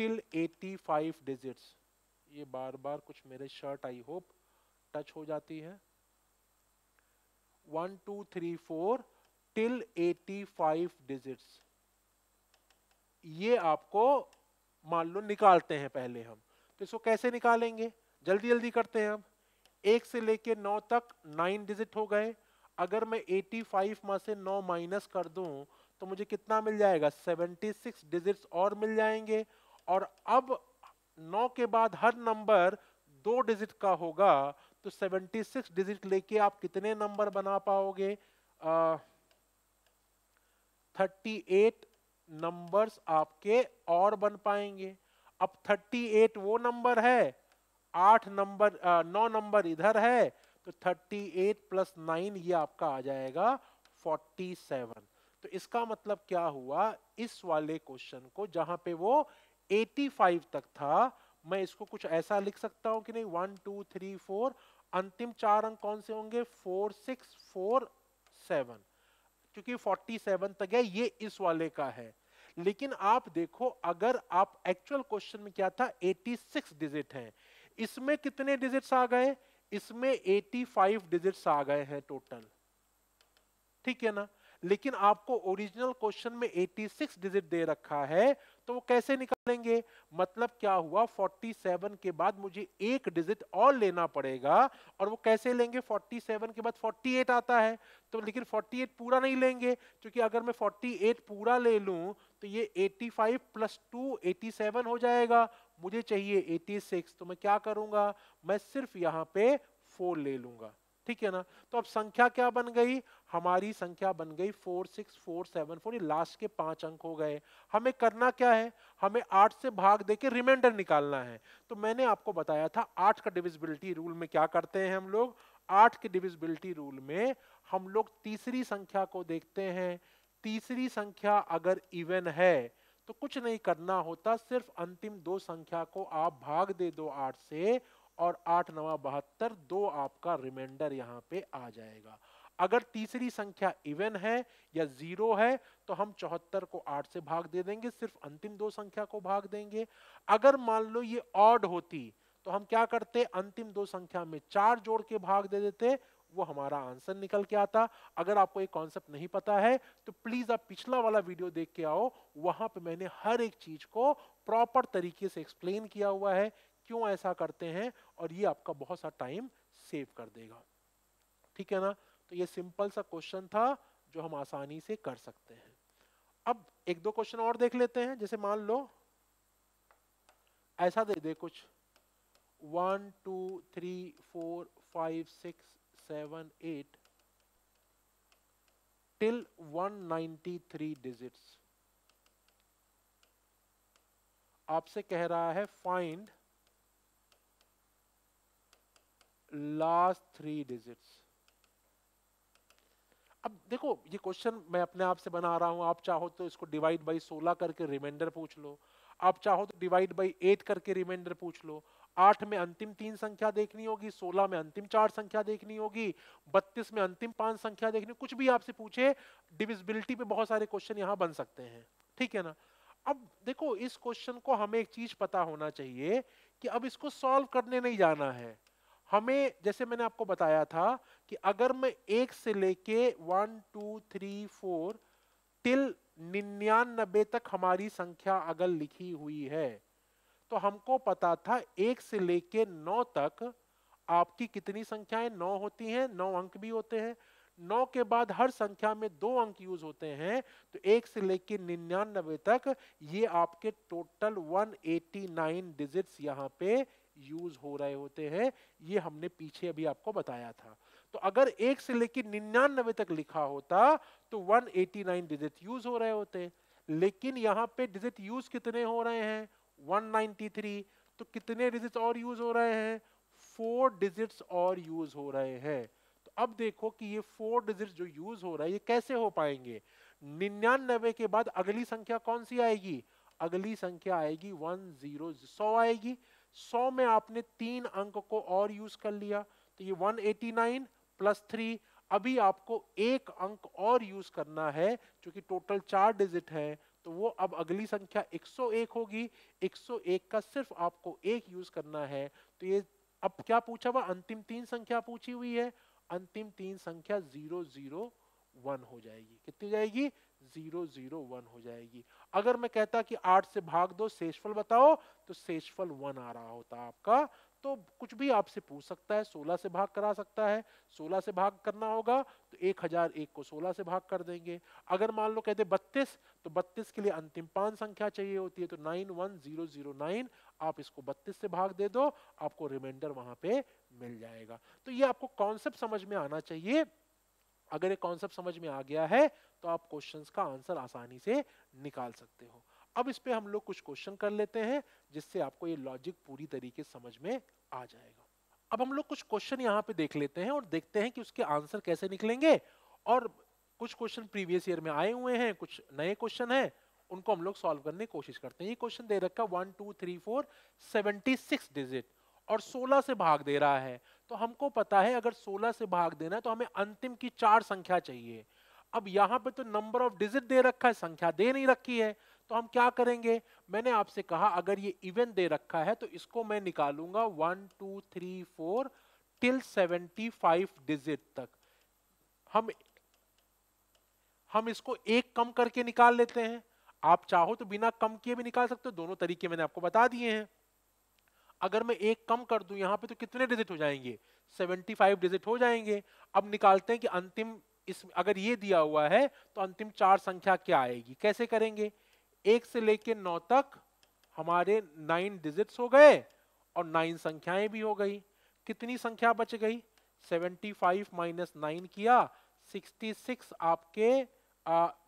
till 85 digits ये बार बार कुछ मेरे शर्ट आई होप टच हो जाती है one two three four till 85 digits ये आपको मान लो निकालते हैं पहले हम तो इसको कैसे निकालेंगे जल्दी जल्दी करते हैं हम एक से लेके नौ तक नाइन डिजिट हो गए अगर मैं 85 फाइव में से नौ माइनस कर दूं तो मुझे कितना मिल जाएगा 76 डिजिट्स और मिल जाएंगे और अब नौ के बाद हर नंबर दो डिजिट का होगा तो 76 डिजिट लेके आप कितने नंबर बना पाओगे थर्टी एट नंबर्स आपके और बन पाएंगे अब 38 वो नंबर है आठ नंबर नौ नंबर इधर है तो 38 प्लस नाइन ये आपका आ जाएगा 47 तो इसका मतलब क्या हुआ इस वाले क्वेश्चन को जहां पे वो 85 तक था मैं इसको कुछ ऐसा लिख सकता हूं कि नहीं वन टू थ्री फोर अंतिम चार अंक कौन से होंगे फोर सिक्स फोर सेवन क्योंकि 47 तक है ये इस वाले का है लेकिन आप देखो अगर आप एक्चुअल क्वेश्चन में क्या था 86 डिजिट हैं इसमें कितने डिजिट्स आ गए इसमें 85 डिजिट्स आ गए हैं टोटल ठीक है ना लेकिन आपको ओरिजिनल क्वेश्चन में 86 डिजिट दे रखा है तो वो कैसे निकालेंगे मतलब क्या हुआ 47 के बाद मुझे एक डिजिट और लेना पड़ेगा और वो कैसे लेंगे 47 के बाद 48 आता है तो लेकिन 48 पूरा नहीं लेंगे क्योंकि अगर मैं 48 पूरा ले लूं तो ये 85 प्लस टू एटी हो जाएगा मुझे चाहिए 86 तो मैं क्या करूंगा मैं सिर्फ यहाँ पे फोर ले लूंगा ठीक है ना तो अब संख्या क्या बन गई हमारी संख्या बन गई four six four seven four last के पांच अंक हो गए हमें करना क्या है हमें आठ से भाग देके रिमाइंडर निकालना है तो मैंने आपको बताया था आठ का डिविजिबिलिटी रूल में क्या करते हैं हम लोग आठ के डिविजिबिलिटी रूल में हम लोग तीसरी संख्या को देखते हैं तीसरी संख्या अगर इवन है तो कुछ नहीं करना होता सिर्फ अंतिम दो संख्या को आप भाग दे दो आठ से और आठ नवा बहत्तर दो आपका रिमाइंडर यहाँ पे आ जाएगा अगर तीसरी संख्या इवन है या जीरो है तो हम चौहत्तर को आठ से भाग दे देंगे सिर्फ अंतिम दो संख्या को भाग देंगे अगर मान लो ये ऑड होती तो हम क्या करते अंतिम दो संख्या में चार जोड़ के भाग दे देते वो हमारा आंसर निकल के आता अगर आपको ये कॉन्सेप्ट नहीं पता है तो प्लीज आप पिछला वाला वीडियो देख के आओ वहां पे मैंने हर एक चीज को प्रॉपर तरीके से एक्सप्लेन किया हुआ है क्यों ऐसा करते हैं और ये आपका बहुत सा टाइम सेव कर देगा ठीक है ना तो ये सिंपल सा क्वेश्चन था जो हम आसानी से कर सकते हैं अब एक दो क्वेश्चन और देख लेते हैं जैसे मान लो ऐसा दे दे कुछ one two three four five six seven eight ninety 193 digits आपसे कह रहा है फाइंड लास्ट थ्री डिजिट अब देखो ये क्वेश्चन मैं अपने आप से बना रहा हूं आप चाहो तो इसको डिवाइड बाई सोलह करके रिमाइंडर पूछ लो आप चाहो तो डिवाइड बाई एट करके रिमाइंडर पूछ लो आठ में अंतिम तीन संख्या देखनी होगी सोलह में अंतिम चार संख्या देखनी होगी बत्तीस में अंतिम पांच संख्या देखनी कुछ भी आपसे पूछे डिविजिबिलिटी पे बहुत सारे क्वेश्चन यहाँ बन सकते हैं ठीक है ना अब देखो इस क्वेश्चन को हमें एक चीज पता होना चाहिए कि अब इसको सॉल्व करने नहीं जाना है हमें जैसे मैंने आपको बताया था कि अगर मैं एक से लेके one two three four till निन्यानबे तक हमारी संख्या अगर लिखी हुई है तो हमको पता था एक से लेके नौ तक आपकी कितनी संख्याएं नौ होती हैं नौ अंक भी होते हैं नौ के बाद हर संख्या में दो अंक यूज होते हैं तो एक से लेके निन्यानबे तक ये आपके टोटल 189 डिजिट्स यहाँ पे यूज हो रहे होते हैं ये हमने पीछे अभी आपको बताया था तो अगर एक से लेकर निन्यानवे तक लिखा होता तो 189 डिजिट यूज हो रहे होते लेकिन यहाँ पे डिजिट यूज कितने हो रहे हैं 193 तो कितने डिजिट और यूज हो रहे हैं फोर डिजिट और यूज हो रहे हैं तो अब देखो कि ये फोर डिजिट जो यूज हो रहा है ये कैसे हो पाएंगे निन्यानवे के बाद अगली संख्या कौन सी आएगी अगली संख्या आएगी वन जीरो सौ आएगी सौ में आपने तीन अंक को और यूज कर लिया तो ये 189 प्लस थ्री अभी आपको एक अंक और यूज करना है क्योंकि टोटल चार डिजिट है तो वो अब अगली संख्या 101 होगी 101 का सिर्फ आपको एक यूज करना है तो ये अब क्या पूछा हुआ अंतिम तीन संख्या पूछी हुई है अंतिम तीन संख्या जीरो जीरो वन हो जाएगी कितनी जाएगी जीरो जीरो वन हो जाएगी अगर मैं कहता कि आठ से भाग दो शेषफल बताओ तो शेषफल वन आ रहा होता आपका तो कुछ भी आपसे पूछ सकता है सोलह से भाग करा सकता है सोलह से भाग करना होगा तो एक हजार एक को सोलह से भाग कर देंगे अगर मान लो कहते बत्तीस तो बत्तीस के लिए अंतिम पांच संख्या चाहिए होती है तो nine one zero zero nine आप इसको बत्तीस से भाग दे दो आपको रिमाइंडर वहां पे मिल जाएगा तो ये आपको कॉन्सेप्ट समझ में आना चाहिए अगर ये कॉन्सेप्ट समझ में आ गया है तो आप क्वेश्चंस का आंसर आसानी से निकाल सकते हो अब इस पे हम लोग कुछ क्वेश्चन कर लेते हैं जिससे आपको ये लॉजिक पूरी तरीके समझ में आ जाएगा अब हम लोग कुछ क्वेश्चन यहाँ पे देख लेते हैं और देखते हैं कि उसके आंसर कैसे निकलेंगे और कुछ क्वेश्चन प्रीवियस ईयर में आए हुए हैं कुछ नए क्वेश्चन हैं उनको हम लोग सॉल्व करने की कोशिश करते हैं ये क्वेश्चन दे रखा one two three four seventy six digit और सोलह से भाग दे रहा है तो हमको पता है अगर 16 से भाग देना है तो हमें अंतिम की चार संख्या चाहिए अब यहाँ पे तो नंबर ऑफ डिजिट दे रखा है संख्या दे नहीं रखी है तो हम क्या करेंगे मैंने आपसे कहा अगर ये इवेंट दे रखा है तो इसको मैं निकालूंगा one two three four till seventy five digit तक हम हम इसको एक कम करके निकाल लेते हैं आप चाहो तो बिना कम किए भी निकाल सकते हो दोनों तरीके मैंने आपको बता दिए हैं अगर मैं एक कम कर दूं यहाँ पे तो कितने डिजिट हो जाएंगे 75 डिजिट हो जाएंगे अब निकालते हैं कि अंतिम इस अगर ये दिया हुआ है तो अंतिम चार संख्या क्या आएगी कैसे करेंगे एक से लेके नौ तक हमारे नाइन डिजिट्स हो गए और नाइन संख्याएं भी हो गई कितनी संख्या बच गई 75 फाइव माइनस नाइन किया 66 आपके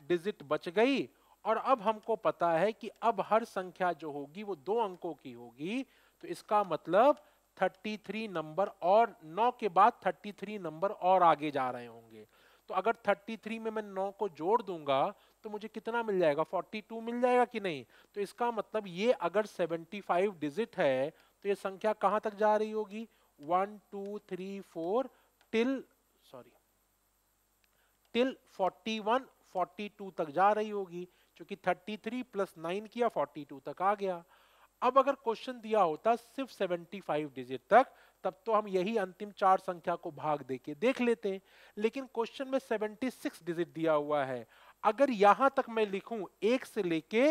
डिजिट बच गई और अब हमको पता है कि अब हर संख्या जो होगी वो दो अंकों की होगी तो इसका मतलब 33 नंबर और 9 के बाद 33 नंबर और आगे जा रहे होंगे तो अगर 33 में मैं 9 को जोड़ दूंगा तो मुझे कितना मिल जाएगा 42 मिल जाएगा कि नहीं तो इसका मतलब ये अगर 75 डिजिट है तो ये संख्या कहाँ तक जा रही होगी one two three four till sorry till 41 42 तक जा रही होगी क्योंकि 33 प्लस 9 किया 42 तक आ गया अब अगर क्वेश्चन दिया होता सिर्फ 75 डिजिट तक तब तो हम यही अंतिम चार संख्या को भाग देके देख लेते हैं लेकिन क्वेश्चन में 76 डिजिट दिया हुआ है अगर यहां तक मैं लिखूं एक से लेके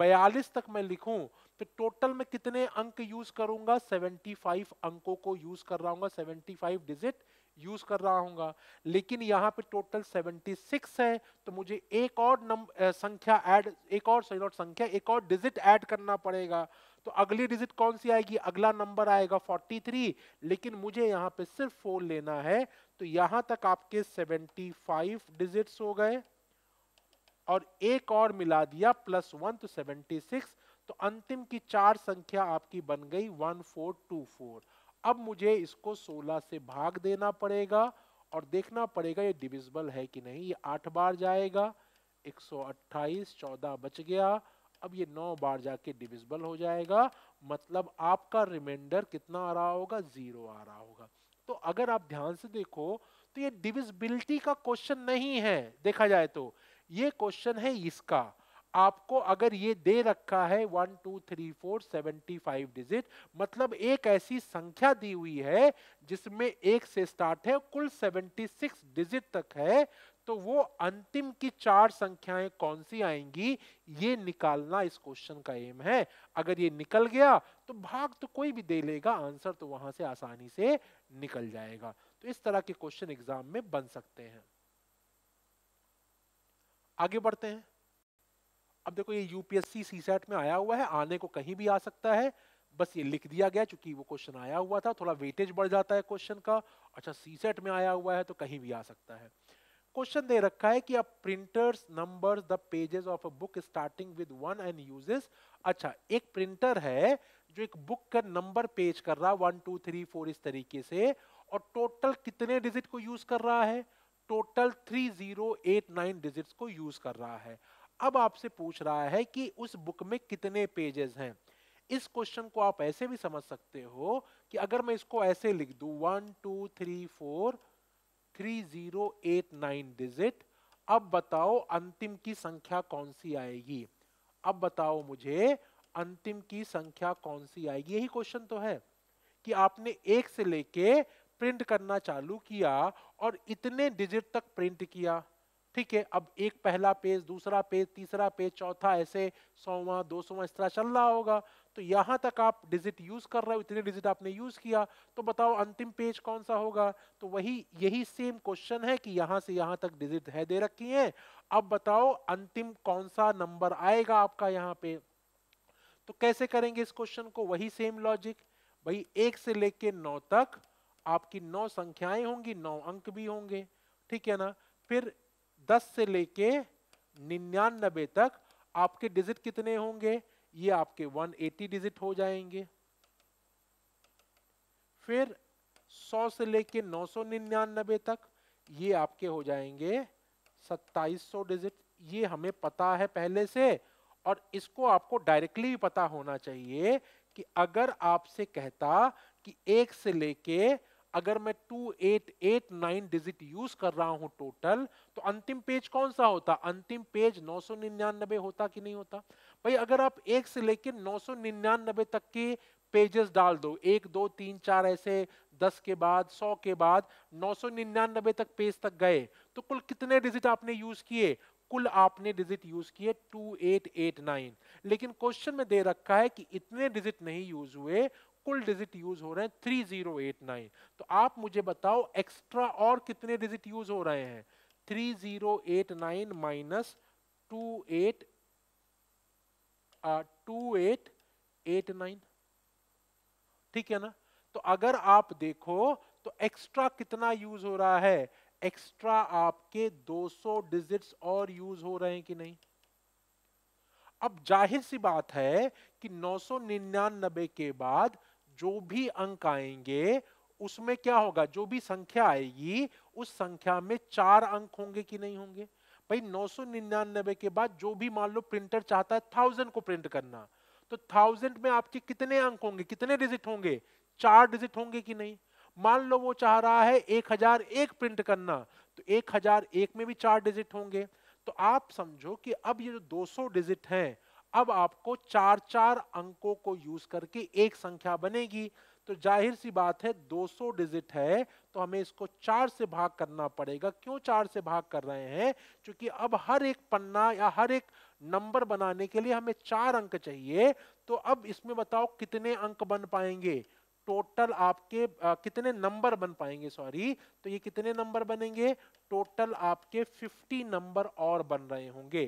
42 तक मैं लिखूं तो टोटल में कितने अंक यूज करूंगा 75 अंकों को यूज कर रहा हूँ 75 डिजिट यूज कर रहा हूँ लेकिन यहाँ पे टोटल 76 है तो मुझे एक और नंबर संख्या ऐड एक और सॉरी नॉट संख्या एक और डिजिट ऐड करना पड़ेगा तो अगली डिजिट कौन सी आएगी अगला नंबर आएगा 43 लेकिन मुझे यहाँ पे सिर्फ फोर लेना है तो यहाँ तक आपके 75 डिजिट्स हो गए और एक और मिला दिया प्लस वन तो 76 तो अंतिम की चार संख्या आपकी बन गई 1424 अब मुझे इसको 16 से भाग देना पड़ेगा और देखना पड़ेगा ये डिविजिबल है कि नहीं ये आठ बार जाएगा 128 सौ बच गया अब ये नौ बार जाके डिविजिबल हो जाएगा मतलब आपका रिमाइंडर कितना आ रहा होगा जीरो आ रहा होगा तो अगर आप ध्यान से देखो तो ये डिविजिबिलिटी का क्वेश्चन नहीं है देखा जाए तो ये क्वेश्चन है इसका आपको अगर ये दे रखा है one two three four seventy five digit मतलब एक ऐसी संख्या दी हुई है जिसमें एक से स्टार्ट है कुल सेवेंटी सिक्स डिजिट तक है तो वो अंतिम की चार संख्याएं कौन सी आएंगी ये निकालना इस क्वेश्चन का एम है अगर ये निकल गया तो भाग तो कोई भी दे लेगा आंसर तो वहां से आसानी से निकल जाएगा तो इस तरह के क्वेश्चन एग्जाम में बन सकते हैं आगे बढ़ते हैं अब देखो ये यूपीएससी सी सेट में आया हुआ है आने को कहीं भी आ सकता है बस ये लिख दिया गया चूंकि वो क्वेश्चन आया हुआ था थोड़ा वेटेज बढ़ जाता है क्वेश्चन का अच्छा सी सेट में आया हुआ है तो कहीं भी आ सकता है क्वेश्चन दे रखा है कि अब printers numbers the pages of a book starting with one and uses अच्छा एक प्रिंटर है जो एक बुक का नंबर पेज कर रहा है वन टू थ्री फोर इस तरीके से और टोटल कितने डिजिट को यूज कर रहा है total three zero eight nine digit को यूज कर रहा है अब आपसे पूछ रहा है कि उस बुक में कितने पेजेस हैं इस क्वेश्चन को आप ऐसे भी समझ सकते हो कि अगर मैं इसको ऐसे लिख दू one two three four three zero eight nine digit अब बताओ अंतिम की संख्या कौन सी आएगी अब बताओ मुझे अंतिम की संख्या कौन सी आएगी यही क्वेश्चन तो है कि आपने एक से लेके प्रिंट करना चालू किया और इतने डिजिट तक प्रिंट किया ठीक है अब एक पहला पेज दूसरा पेज तीसरा पेज चौथा ऐसे सौवा दो सौवा इस तरह चल रहा होगा तो यहाँ तक आप डिजिट यूज कर रहे हो इतने डिजिट आपने यूज किया तो बताओ अंतिम पेज कौन सा होगा तो वही यही सेम क्वेश्चन है कि यहाँ से यहाँ तक डिजिट है दे रखी है अब बताओ अंतिम कौन सा नंबर आएगा आपका यहाँ पे तो कैसे करेंगे इस क्वेश्चन को वही सेम लॉजिक भाई एक से लेके नौ तक आपकी नौ संख्याएं होंगी नौ अंक भी होंगे ठीक है ना फिर 10 से लेके निन्यानबे तक आपके डिजिट कितने होंगे ये आपके 180 डिजिट हो जाएंगे फिर 100 से लेके 999 तक ये आपके हो जाएंगे 2700 डिजिट ये हमें पता है पहले से और इसको आपको डायरेक्टली भी पता होना चाहिए कि अगर आपसे कहता कि एक से लेके अगर मैं 2889 डिजिट यूज कर रहा हूं टोटल तो अंतिम पेज कौन सा होता अंतिम पेज 999 होता कि नहीं होता भाई अगर आप एक से लेकर 999 तक के पेजेस डाल दो एक दो तीन चार ऐसे दस के बाद सौ के बाद 999 तक पेज तक गए तो कुल कितने डिजिट आपने यूज किए कुल आपने डिजिट यूज किए 2889 लेकिन क्वेश्चन में दे रखा है कि इतने डिजिट नहीं यूज हुए कुल डिजिट यूज हो रहे हैं थ्री जीरो एट नाइन तो आप मुझे बताओ एक्स्ट्रा और कितने डिजिट यूज हो रहे हैं three zero eight nine minus two eight two eight eight nine ठीक है ना तो अगर आप देखो तो एक्स्ट्रा कितना यूज हो रहा है एक्स्ट्रा आपके 200 डिजिट्स और यूज हो रहे हैं कि नहीं अब जाहिर सी बात है कि 999 के बाद जो भी अंक आएंगे उसमें क्या होगा जो भी संख्या आएगी उस संख्या में चार अंक होंगे कि नहीं होंगे भाई नौ सौ निन्यानबे के बाद जो भी मान लो प्रिंटर चाहता है थाउजेंड को प्रिंट करना तो थाउजेंड में आपके कितने अंक होंगे कितने डिजिट होंगे चार डिजिट होंगे कि नहीं मान लो वो चाह रहा है एक हजार एक प्रिंट करना तो एक हजार एक में भी चार डिजिट होंगे तो आप समझो कि अब ये जो दो सौ डिजिट हैं अब आपको चार चार अंकों को यूज करके एक संख्या बनेगी तो जाहिर सी बात है 200 डिजिट है तो हमें इसको चार से भाग करना पड़ेगा क्यों चार से भाग कर रहे हैं क्योंकि अब हर एक पन्ना या हर एक नंबर बनाने के लिए हमें चार अंक चाहिए तो अब इसमें बताओ कितने अंक बन पाएंगे टोटल आपके आ, कितने नंबर बन पाएंगे सॉरी तो ये कितने नंबर बनेंगे टोटल आपके 50 नंबर और बन रहे होंगे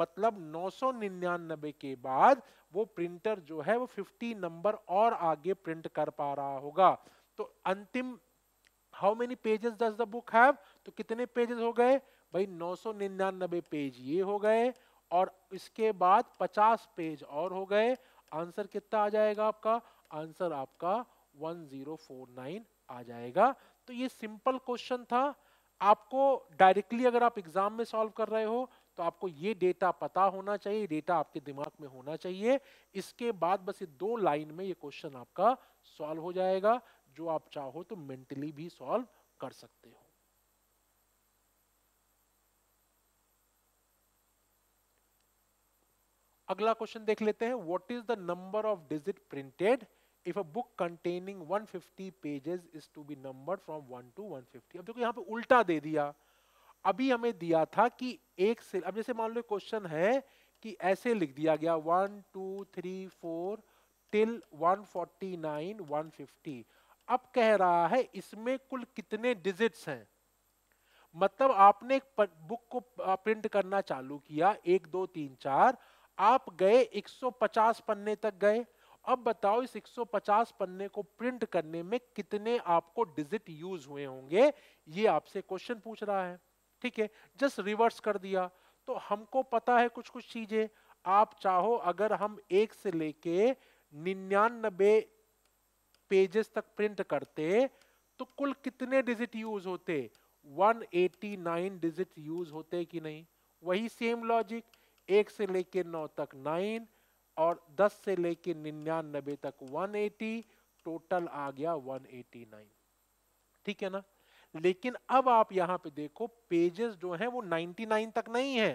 मतलब 999 के बाद वो प्रिंटर जो है वो 50 नंबर और आगे प्रिंट कर पा रहा होगा तो अंतिम how many pages does the book have तो कितने पेजेस हो गए भाई 999 पेज ये हो गए और इसके बाद 50 पेज और हो गए आंसर कितना आ जाएगा आपका आंसर आपका 1049 आ जाएगा तो ये सिंपल क्वेश्चन था आपको डायरेक्टली अगर आप एग्जाम में सॉल्व कर रहे हो तो आपको ये डेटा पता होना चाहिए डेटा आपके दिमाग में होना चाहिए इसके बाद बस ये दो लाइन में ये क्वेश्चन आपका सॉल्व हो जाएगा जो आप चाहो तो मेंटली भी सॉल्व कर सकते हो अगला क्वेश्चन देख लेते हैं what is the number of digit printed if a book containing 150 pages is to be numbered from 1 to 150 अब देखो यहाँ पे उल्टा दे दिया अभी हमें दिया था कि एक से अब जैसे मान लो क्वेश्चन है कि ऐसे लिख दिया गया one two three four till 149 150 अब कह रहा है इसमें कुल कितने डिजिट्स हैं मतलब आपने एक बुक को प्रिंट करना चालू किया एक दो तीन चार आप गए 150 पन्ने तक गए अब बताओ इस 150 पन्ने को प्रिंट करने में कितने आपको डिजिट यूज हुए होंगे ये आपसे क्वेश्चन पूछ रहा है ठीक है जस्ट रिवर्स कर दिया तो हमको पता है कुछ कुछ चीजें आप चाहो अगर हम एक से लेके निन्यानबे पेजेस तक प्रिंट करते तो कुल कितने डिजिट यूज होते 189 डिजिट यूज होते कि नहीं वही सेम लॉजिक एक से लेके नौ तक नाइन और 10 से लेके निन्यानबे तक 180 टोटल आ गया 189 ठीक है ना लेकिन अब आप यहां पे देखो पेजेस जो हैं वो 99 तक नहीं है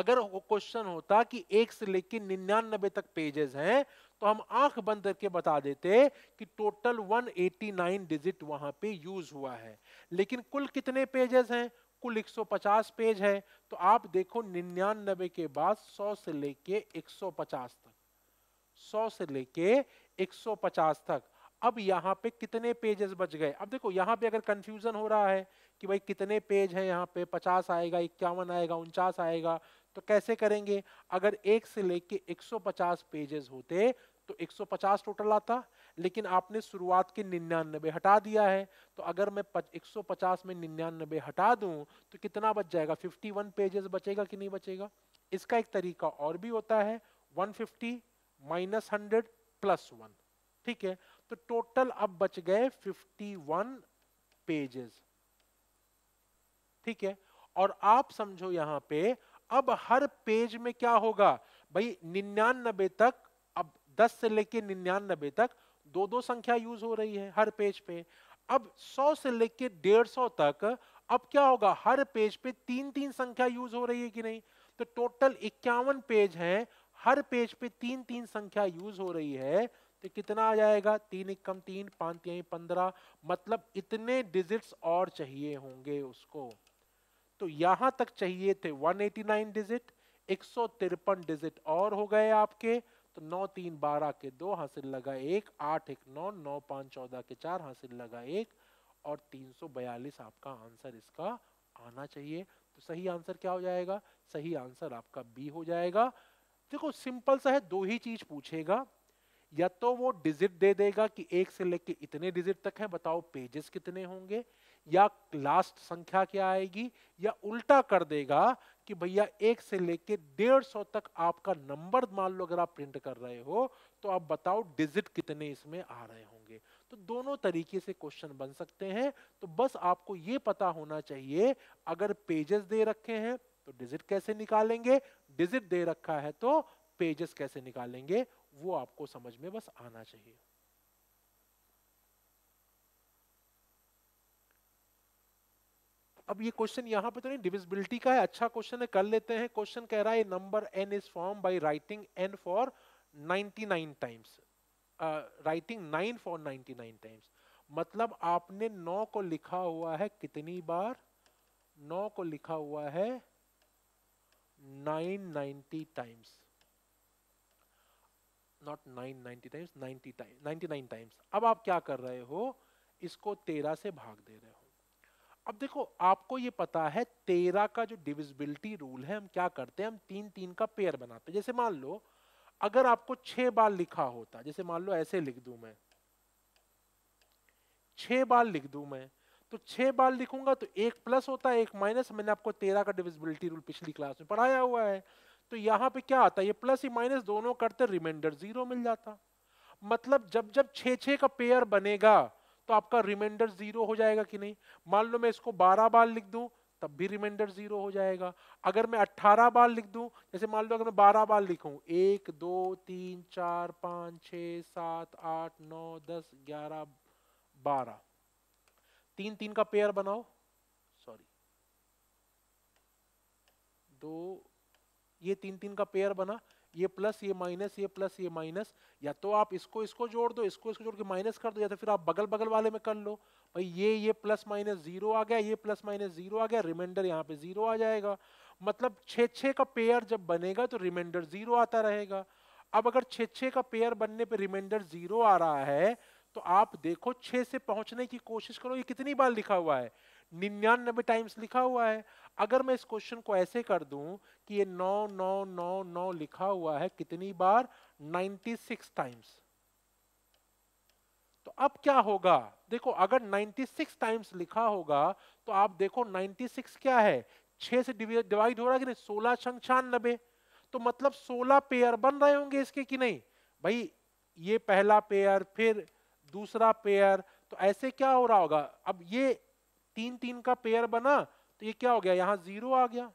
अगर क्वेश्चन होता कि एक से लेकर निन्यानबे तक पेजेस हैं तो हम आंख बंद करके बता देते कि टोटल 189 डिजिट वहां पे यूज हुआ है लेकिन कुल कितने पेजेस हैं कुल 150 पेज है तो आप देखो निन्यानबे के बाद 100 से लेके 150 तक 100 से लेके 150 तक अब यहाँ पे कितने पेजेस बच गए अब देखो यहाँ पे अगर कंफ्यूजन हो रहा है कि भाई कितने पेज हैं यहाँ पे 50 आएगा इक्यावन आएगा उनचास आएगा तो कैसे करेंगे अगर एक से लेके 150 पेजेस होते तो 150 टोटल आता लेकिन आपने शुरुआत के निन्यानबे हटा दिया है तो अगर मैं 150 में निन्यानबे हटा दूं तो कितना बच जाएगा 51 पेजेस बचेगा कि नहीं बचेगा इसका एक तरीका और भी होता है 150 fifty minus hundred plus one ठीक है तो टोटल अब बच गए 51 पेजेस ठीक है और आप समझो यहां पे अब हर पेज में क्या होगा भाई निन्यानबे तक दस से लेकर निन्यानबे तक दो दो संख्या यूज हो रही है हर पेज पे अब सौ से लेकर डेढ़ सौ तक अब क्या होगा हर पेज पे तीन तीन संख्या यूज हो रही है कि नहीं तो टोटल इक्यावन पेज है हर पेज पे तीन तीन संख्या यूज हो रही है तो कितना आ जाएगा तीन इक्कम तीन पांच यही पंद्रह मतलब इतने डिजिट्स और चाहिए होंगे उसको तो यहां तक चाहिए थे 189 डिजिट एक डिजिट और हो गए आपके तो नौ तीन बारह के दो हासिल लगा एक आठ एक नौ नौ पाँच चौदह के चार हासिल लगा एक और तीन सौ बयालीस आपका आंसर इसका आना चाहिए तो सही आंसर क्या हो जाएगा सही आंसर आपका बी हो जाएगा देखो सिंपल सा है दो ही चीज पूछेगा या तो वो डिजिट दे देगा कि एक से लेके इतने डिजिट तक है बताओ पेजेस कितने होंगे या लास्ट संख्या क्या आएगी या उल्टा कर देगा कि भैया एक से लेके डेढ़ सौ तक आपका नंबर मान लो अगर आप प्रिंट कर रहे हो तो आप बताओ डिजिट कितने इसमें आ रहे होंगे तो दोनों तरीके से क्वेश्चन बन सकते हैं तो बस आपको ये पता होना चाहिए अगर पेजेस दे रखे हैं तो डिजिट कैसे निकालेंगे डिजिट दे रखा है तो पेजेस कैसे निकालेंगे वो आपको समझ में बस आना चाहिए अब ये क्वेश्चन यहाँ पे तो नहीं डिविजिबिलिटी का है अच्छा क्वेश्चन है कर लेते हैं क्वेश्चन कह रहा है number n is form by writing n for ninety nine times writing nine for ninety nine times मतलब आपने नौ को लिखा हुआ है कितनी बार नौ को लिखा हुआ है nine 990 times not nine 990 times 90 time nine times अब आप क्या कर रहे हो इसको तेरह से भाग दे रहे हो अब देखो आपको ये पता है तेरह का जो डिविजिबिलिटी रूल है हम क्या करते हैं हम तीन तीन का पेयर बनाते हैं जैसे मान लो अगर आपको छह बार लिखा होता जैसे मान लो ऐसे लिख दू मैं छह बार लिख दू मैं तो छह बार लिखूंगा तो एक प्लस होता है एक माइनस मैंने आपको तेरह का डिविजिबिलिटी रूल पिछली क्लास में पढ़ाया हुआ है तो यहाँ पे क्या आता है ये प्लस ही माइनस दोनों करते रिमाइंडर जीरो मिल जाता मतलब जब जब छः छः का पेयर बनेगा तो आपका रिमाइंडर जीरो हो जाएगा कि नहीं मान लो मैं इसको बारह बार लिख दूं तब भी रिमाइंडर जीरो हो जाएगा अगर मैं अट्ठारह बार लिख दूं जैसे मान लो अगर मैं बारह बार लिखूं एक दो तीन चार पाँच छ सात आठ नौ दस ग्यारह बारह तीन तीन का पेयर बनाओ सॉरी दो ये तीन तीन का पेयर बना ये प्लस ये माइनस ये प्लस ये माइनस या तो आप इसको इसको जोड़ दो इसको इसको जोड़ के माइनस कर दो या तो फिर आप बगल बगल वाले में कर लो भाई ये ये प्लस माइनस जीरो आ गया ये प्लस माइनस जीरो आ गया रिमाइंडर यहाँ पे जीरो आ जाएगा मतलब छः छः का पेयर जब बनेगा तो रिमाइंडर जीरो आता रहेगा अब अगर छः छः का पेयर बनने पर रिमाइंडर जीरो आ रहा है तो आप देखो छः से पहुंचने की कोशिश करो ये कितनी बार लिखा हुआ है निन्यानबे टाइम्स लिखा हुआ है अगर मैं इस क्वेश्चन को ऐसे कर दूं कि ये नौ नौ नौ नौ लिखा हुआ है कितनी बार 96 टाइम्स तो अब क्या होगा देखो अगर 96 टाइम्स लिखा होगा तो आप देखो 96 क्या है 6 से डिवाइड हो रहा है कि नहीं सोलह छंग तो मतलब 16 पेयर बन रहे होंगे इसके कि नहीं भाई ये पहला पेयर फिर दूसरा पेयर तो ऐसे क्या हो रहा होगा अब ये तीन तीन का पेयर बना तो ये क्या हो गया यहां जीरो आ गया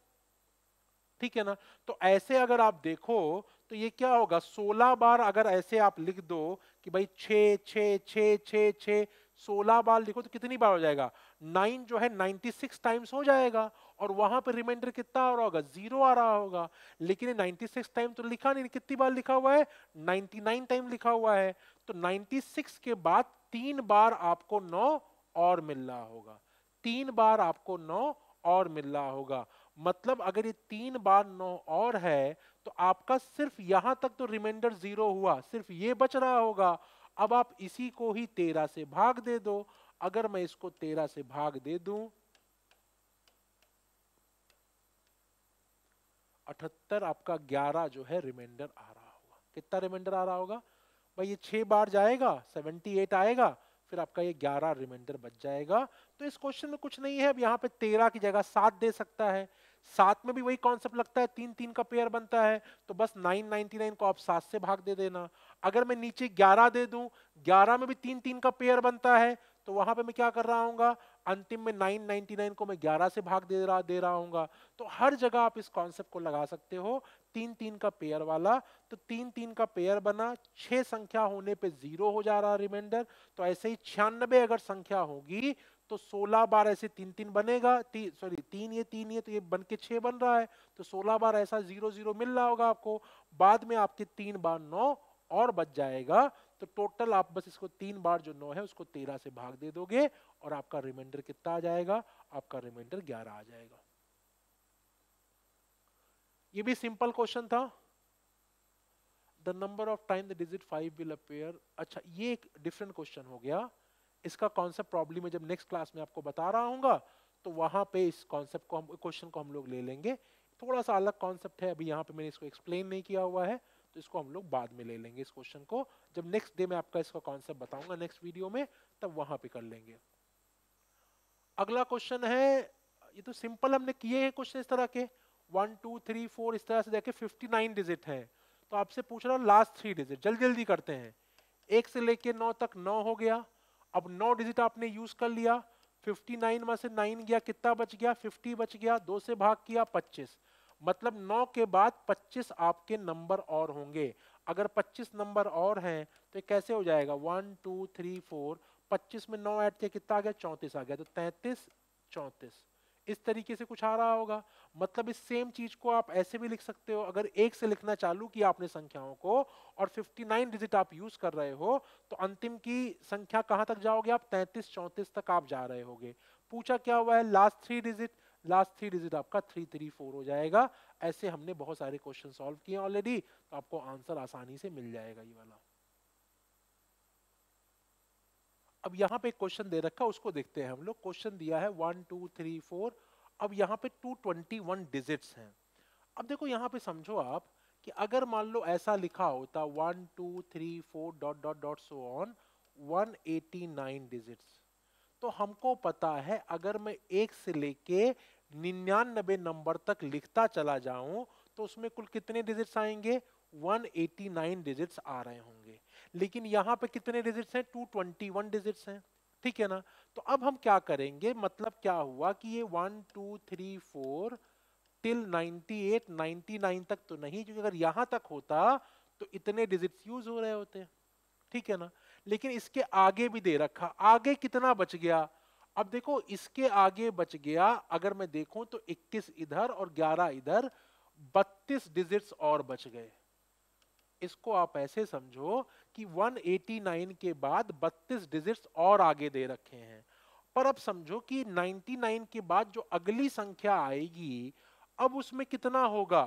ठीक है ना तो ऐसे अगर आप देखो तो ये क्या होगा सोलह बार अगर ऐसे आप लिख दो कि भाई छ छ छ छ छ सोलह बार लिखो तो कितनी बार हो जाएगा नाइन जो है नाइन्टी सिक्स टाइम्स हो जाएगा और वहां पर रिमाइंडर कितना आ रहा होगा जीरो आ रहा होगा लेकिन नाइन्टी सिक्स टाइम तो लिखा नहीं कितनी बार लिखा हुआ है नाइन्टी नाइन टाइम लिखा हुआ है तो नाइन्टी सिक्स के बाद तीन बार आपको नौ और मिल रहा होगा तीन बार आपको नौ और मिल रहा होगा मतलब अगर ये तीन बार नौ और है तो आपका सिर्फ यहां तक तो रिमाइंडर जीरो हुआ सिर्फ ये बच रहा होगा अब आप इसी को ही तेरह से भाग दे दो अगर मैं इसको तेरह से भाग दे दूं अठहत्तर आपका ग्यारह जो है रिमाइंडर आ रहा होगा कितना रिमाइंडर आ रहा होगा भाई ये छह बार जाएगा सेवेंटी एट आएगा फिर आपका ये ग्यारह रिमाइंडर बच जाएगा तो इस क्वेश्चन में कुछ नहीं है अब यहाँ पे तेरह की जगह सात दे सकता है सात में भी वही कॉन्सेप्ट लगता है तीन तीन का पेयर बनता है तो बस नाइन नाइनटी नाइन को आप सात से भाग दे देना अगर मैं नीचे 11 दे दूं 11 में भी तीन तीन का पेयर बनता है तो वहां पे मैं क्या कर रहा हूँ अंतिम में 999 को मैं 11 से भाग दे रहा दे रहा हूँ तो हर जगह आप इस कॉन्सेप्ट को लगा सकते हो तीन तीन का पेयर वाला तो तीन तीन का पेयर बना छह संख्या होने पे जीरो हो जा रहा रिमाइंडर तो ऐसे ही छियानबे अगर संख्या होगी तो 16 बार ऐसे तीन तीन बनेगा ती, सॉरी तीन ये तीन ये तो ये बन के छः बन रहा है तो 16 बार ऐसा जीरो जीरो मिल रहा होगा आपको बाद में आपके तीन बार नौ और बच जाएगा तो टोटल आप बस इसको तीन बार जो नौ है उसको तेरह से भाग दे दोगे और आपका रिमाइंडर कितना आ जाएगा आपका रिमाइंडर ग्यारह आ जाएगा ये भी सिंपल क्वेश्चन था the number of time the digit five will appear अच्छा ये एक डिफरेंट क्वेश्चन हो गया इसका कॉन्सेप्ट प्रॉब्लम जब नेक्स्ट क्लास में आपको बता रहा हूँ तो वहां पे इस कॉन्सेप्ट को हम क्वेश्चन को हम लोग ले लेंगे थोड़ा सा अलग कॉन्सेप्ट है अभी यहाँ पे मैंने इसको एक्सप्लेन नहीं किया हुआ है तो इसको हम लोग बाद में ले लेंगे इस क्वेश्चन को जब नेक्स्ट डे में आपका इसका कॉन्सेप्ट बताऊंगा नेक्स्ट वीडियो में तब वहां पे कर लेंगे अगला क्वेश्चन है ये तो सिंपल हमने किए हैं क्वेश्चन इस तरह के वन टू थ्री फोर इस तरह से देखे फिफ्टी नाइन डिजिट है तो आपसे पूछ रहा हूँ लास्ट थ्री डिजिट जल्दी जल्दी करते हैं एक से लेके नौ तक नौ हो गया अब नौ डिजिट आपने यूज कर लिया फिफ्टी नाइन में से नाइन गया कितना बच गया फिफ्टी बच गया दो से भाग किया पच्चीस मतलब 9 के बाद 25 आपके नंबर और होंगे अगर 25 नंबर और हैं तो कैसे हो जाएगा वन टू थ्री फोर पच्चीस में नौ ऐड किया कितना आ गया चौंतीस आ गया तो तैंतीस चौंतीस इस तरीके से कुछ आ रहा होगा मतलब इस सेम चीज को आप ऐसे भी लिख सकते हो अगर एक से लिखना चालू किया आपने संख्याओं को और 59 डिजिट आप यूज कर रहे हो तो अंतिम की संख्या कहां तक जाओगे आप 33 34 तक आप जा रहे होगे पूछा क्या हुआ है last three digit last three digit आपका थ्री थ्री फोर हो जाएगा ऐसे हमने बहुत सारे क्वेश्चन सॉल्व किए ऑलरेडी तो आपको आंसर आसानी से मिल जाएगा ये वाला अब यहाँ पे क्वेश्चन दे रखा उसको देखते हैं हम लोग क्वेश्चन दिया है वन टू थ्री फोर अब यहाँ पे टू ट्वेंटी वन डिजिट है अब देखो यहाँ पे समझो आप कि अगर मान लो ऐसा लिखा होता one two three four dot dot dot so on one eighty nine digits तो हमको पता है अगर मैं एक से लेके निन्यानबे नंबर तक लिखता चला जाऊं तो उसमें कुल कितने डिजिट्स आएंगे 189 डिजिट्स आ रहे होंगे लेकिन यहाँ पे कितने डिजिट्स हैं 221 डिजिट्स हैं ठीक है ना तो अब हम क्या करेंगे मतलब क्या हुआ कि ये one two three four till 98, 99 तक तो नहीं क्योंकि अगर यहाँ तक होता तो इतने डिजिट्स यूज हो रहे होते ठीक है ना लेकिन इसके आगे भी दे रखा आगे कितना बच गया अब देखो इसके आगे बच गया अगर मैं देखूं तो 21 इधर और 11 इधर 32 डिजिट्स और बच गए इसको आप ऐसे समझो कि 189 के बाद 32 डिजिट्स और आगे दे रखे हैं पर अब समझो कि 99 के बाद जो अगली संख्या आएगी अब उसमें कितना होगा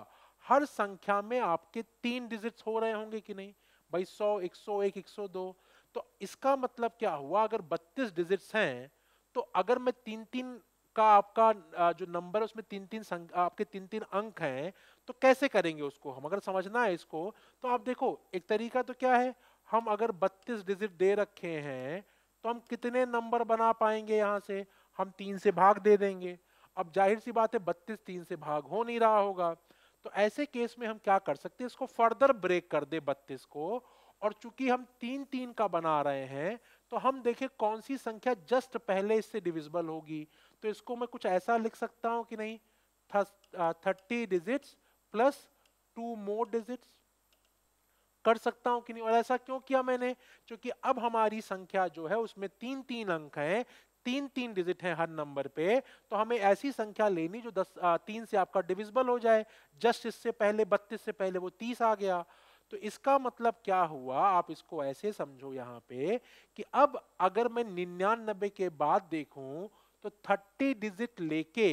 हर संख्या में आपके तीन डिजिट्स हो रहे होंगे कि नहीं भाई 100, 101, 102 तो इसका मतलब क्या हुआ अगर 32 डिजिट्स हैं तो अगर मैं तीन तीन का आपका जो नंबर है उसमें तीन तीन आपके तीन तीन अंक हैं तो कैसे करेंगे उसको हम अगर समझना है इसको तो आप देखो एक तरीका तो क्या है हम अगर 32 डिजिट दे रखे हैं तो हम कितने नंबर बना पाएंगे यहाँ से हम तीन से भाग दे देंगे अब जाहिर सी बात है बत्तीस तीन से भाग हो नहीं रहा होगा तो ऐसे केस में हम क्या कर सकते हैं इसको फर्दर ब्रेक कर दे बत्तीस को और चूंकि हम तीन तीन का बना रहे हैं तो हम देखें कौन सी संख्या जस्ट पहले इससे डिविजिबल होगी तो इसको मैं कुछ ऐसा लिख सकता हूं कि नहीं thirty digits plus two more digits कर सकता हूं कि नहीं और ऐसा क्यों किया मैंने क्योंकि अब हमारी संख्या जो है उसमें तीन तीन अंक हैं तीन तीन डिजिट हैं हर नंबर पे तो हमें ऐसी संख्या लेनी जो दस आ, तीन से आपका डिविजिबल हो जाए जस्ट इससे पहले बत्तीस से पहले वो तीस आ गया तो इसका मतलब क्या हुआ आप इसको ऐसे समझो यहाँ पे कि अब अगर मैं निन्यानबे के बाद देखूं तो थर्टी डिजिट लेके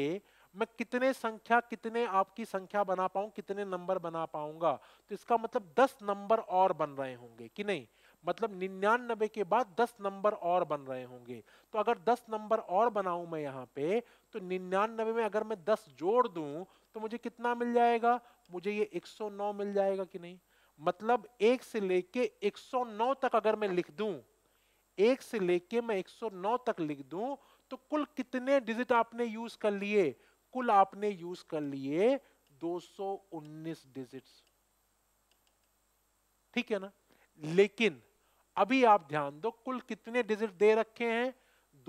मैं कितने संख्या कितने आपकी संख्या बना पाऊं कितने नंबर बना पाऊंगा तो इसका मतलब दस नंबर और बन रहे होंगे कि नहीं मतलब निन्यानबे के बाद दस नंबर और बन रहे होंगे तो अगर दस नंबर और बनाऊं मैं यहाँ पे तो निन्यानबे में अगर मैं दस जोड़ दूं तो मुझे कितना मिल जाएगा मुझे ये एक मिल जाएगा कि नहीं मतलब एक से लेके 109 तक अगर मैं लिख दूं एक से लेके मैं 109 तक लिख दूं तो कुल कितने डिजिट आपने यूज कर लिए कुल आपने यूज कर लिए 219 डिजिट्स ठीक है ना लेकिन अभी आप ध्यान दो कुल कितने डिजिट दे रखे हैं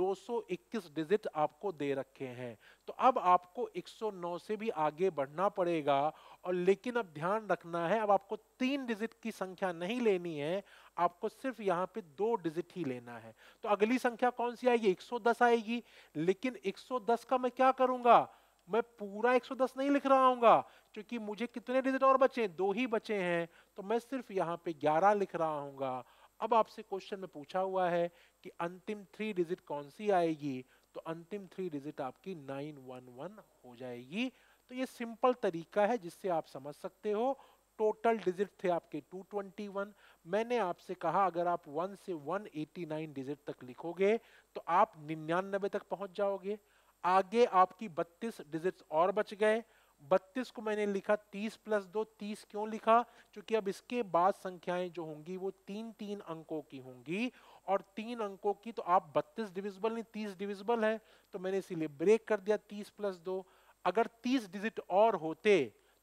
221 डिजिट आपको दे रखे हैं तो अब आपको 109 से भी आगे बढ़ना पड़ेगा और लेकिन अब ध्यान रखना है अब आपको तीन डिजिट की संख्या नहीं लेनी है आपको सिर्फ यहाँ पे दो डिजिट ही लेना है तो अगली संख्या कौन सी आएगी 110 आएगी लेकिन 110 का मैं क्या करूंगा मैं पूरा 110 नहीं लिख रहा हूँ क्योंकि मुझे कितने डिजिट और बचे दो ही बचे हैं तो मैं सिर्फ यहाँ पे 11 लिख रहा हूँ अब आपसे क्वेश्चन में पूछा हुआ है कि अंतिम थ्री डिजिट कौन सी आएगी तो अंतिम थ्री डिजिट आपकी 911 हो जाएगी तो ये सिंपल तरीका है जिससे आप समझ सकते हो टोटल डिजिट थे आपके 221 मैंने आपसे कहा अगर आप 1 से 189 डिजिट तक लिखोगे तो आप निन्यानबे तक पहुंच जाओगे आगे आपकी 32 डिजिट्स और बच गए बत्तीस को मैंने लिखा तीस प्लस दो तीस क्यों लिखा क्योंकि अब इसके बाद संख्याएं जो होंगी वो तीन तीन अंकों की होंगी और तीन अंकों की तो आप बत्तीस डिविजिबल नहीं तीस डिविजिबल है तो मैंने इसीलिए ब्रेक कर दिया तीस प्लस दो अगर तीस डिजिट और होते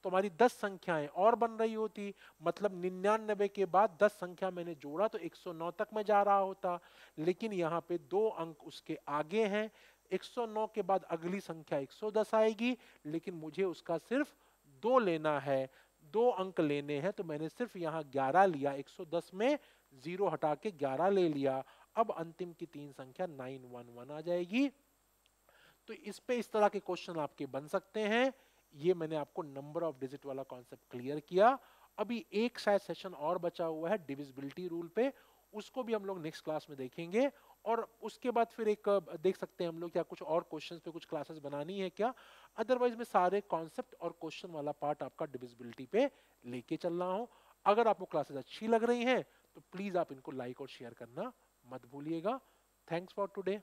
तो हमारी दस संख्याएं और बन रही होती मतलब निन्यानबे के बाद दस संख्या मैंने जोड़ा तो 109 तक मैं जा रहा होता लेकिन यहाँ पे दो अंक उसके आगे हैं 109 के बाद अगली संख्या 110 आएगी लेकिन मुझे उसका सिर्फ दो लेना है दो अंक लेने हैं तो मैंने सिर्फ यहाँ 11 लिया 110 में जीरो हटा के 11 ले लिया अब अंतिम की तीन संख्या 911 आ जाएगी तो इस पे इस तरह के क्वेश्चन आपके बन सकते हैं ये मैंने आपको नंबर ऑफ डिजिट वाला कॉन्सेप्ट क्लियर किया अभी एक शायद सेशन और बचा हुआ है डिविजिबिलिटी रूल पे उसको भी हम लोग नेक्स्ट क्लास में देखेंगे और उसके बाद फिर एक देख सकते हैं हम लोग क्या कुछ और क्वेश्चन पे कुछ क्लासेस बनानी है क्या अदरवाइज मैं सारे कॉन्सेप्ट और क्वेश्चन वाला पार्ट आपका डिविजिबिलिटी पे लेके चल रहा हूँ अगर आपको क्लासेस अच्छी लग रही हैं तो प्लीज़ आप इनको लाइक और शेयर करना मत भूलिएगा थैंक्स फॉर टुडे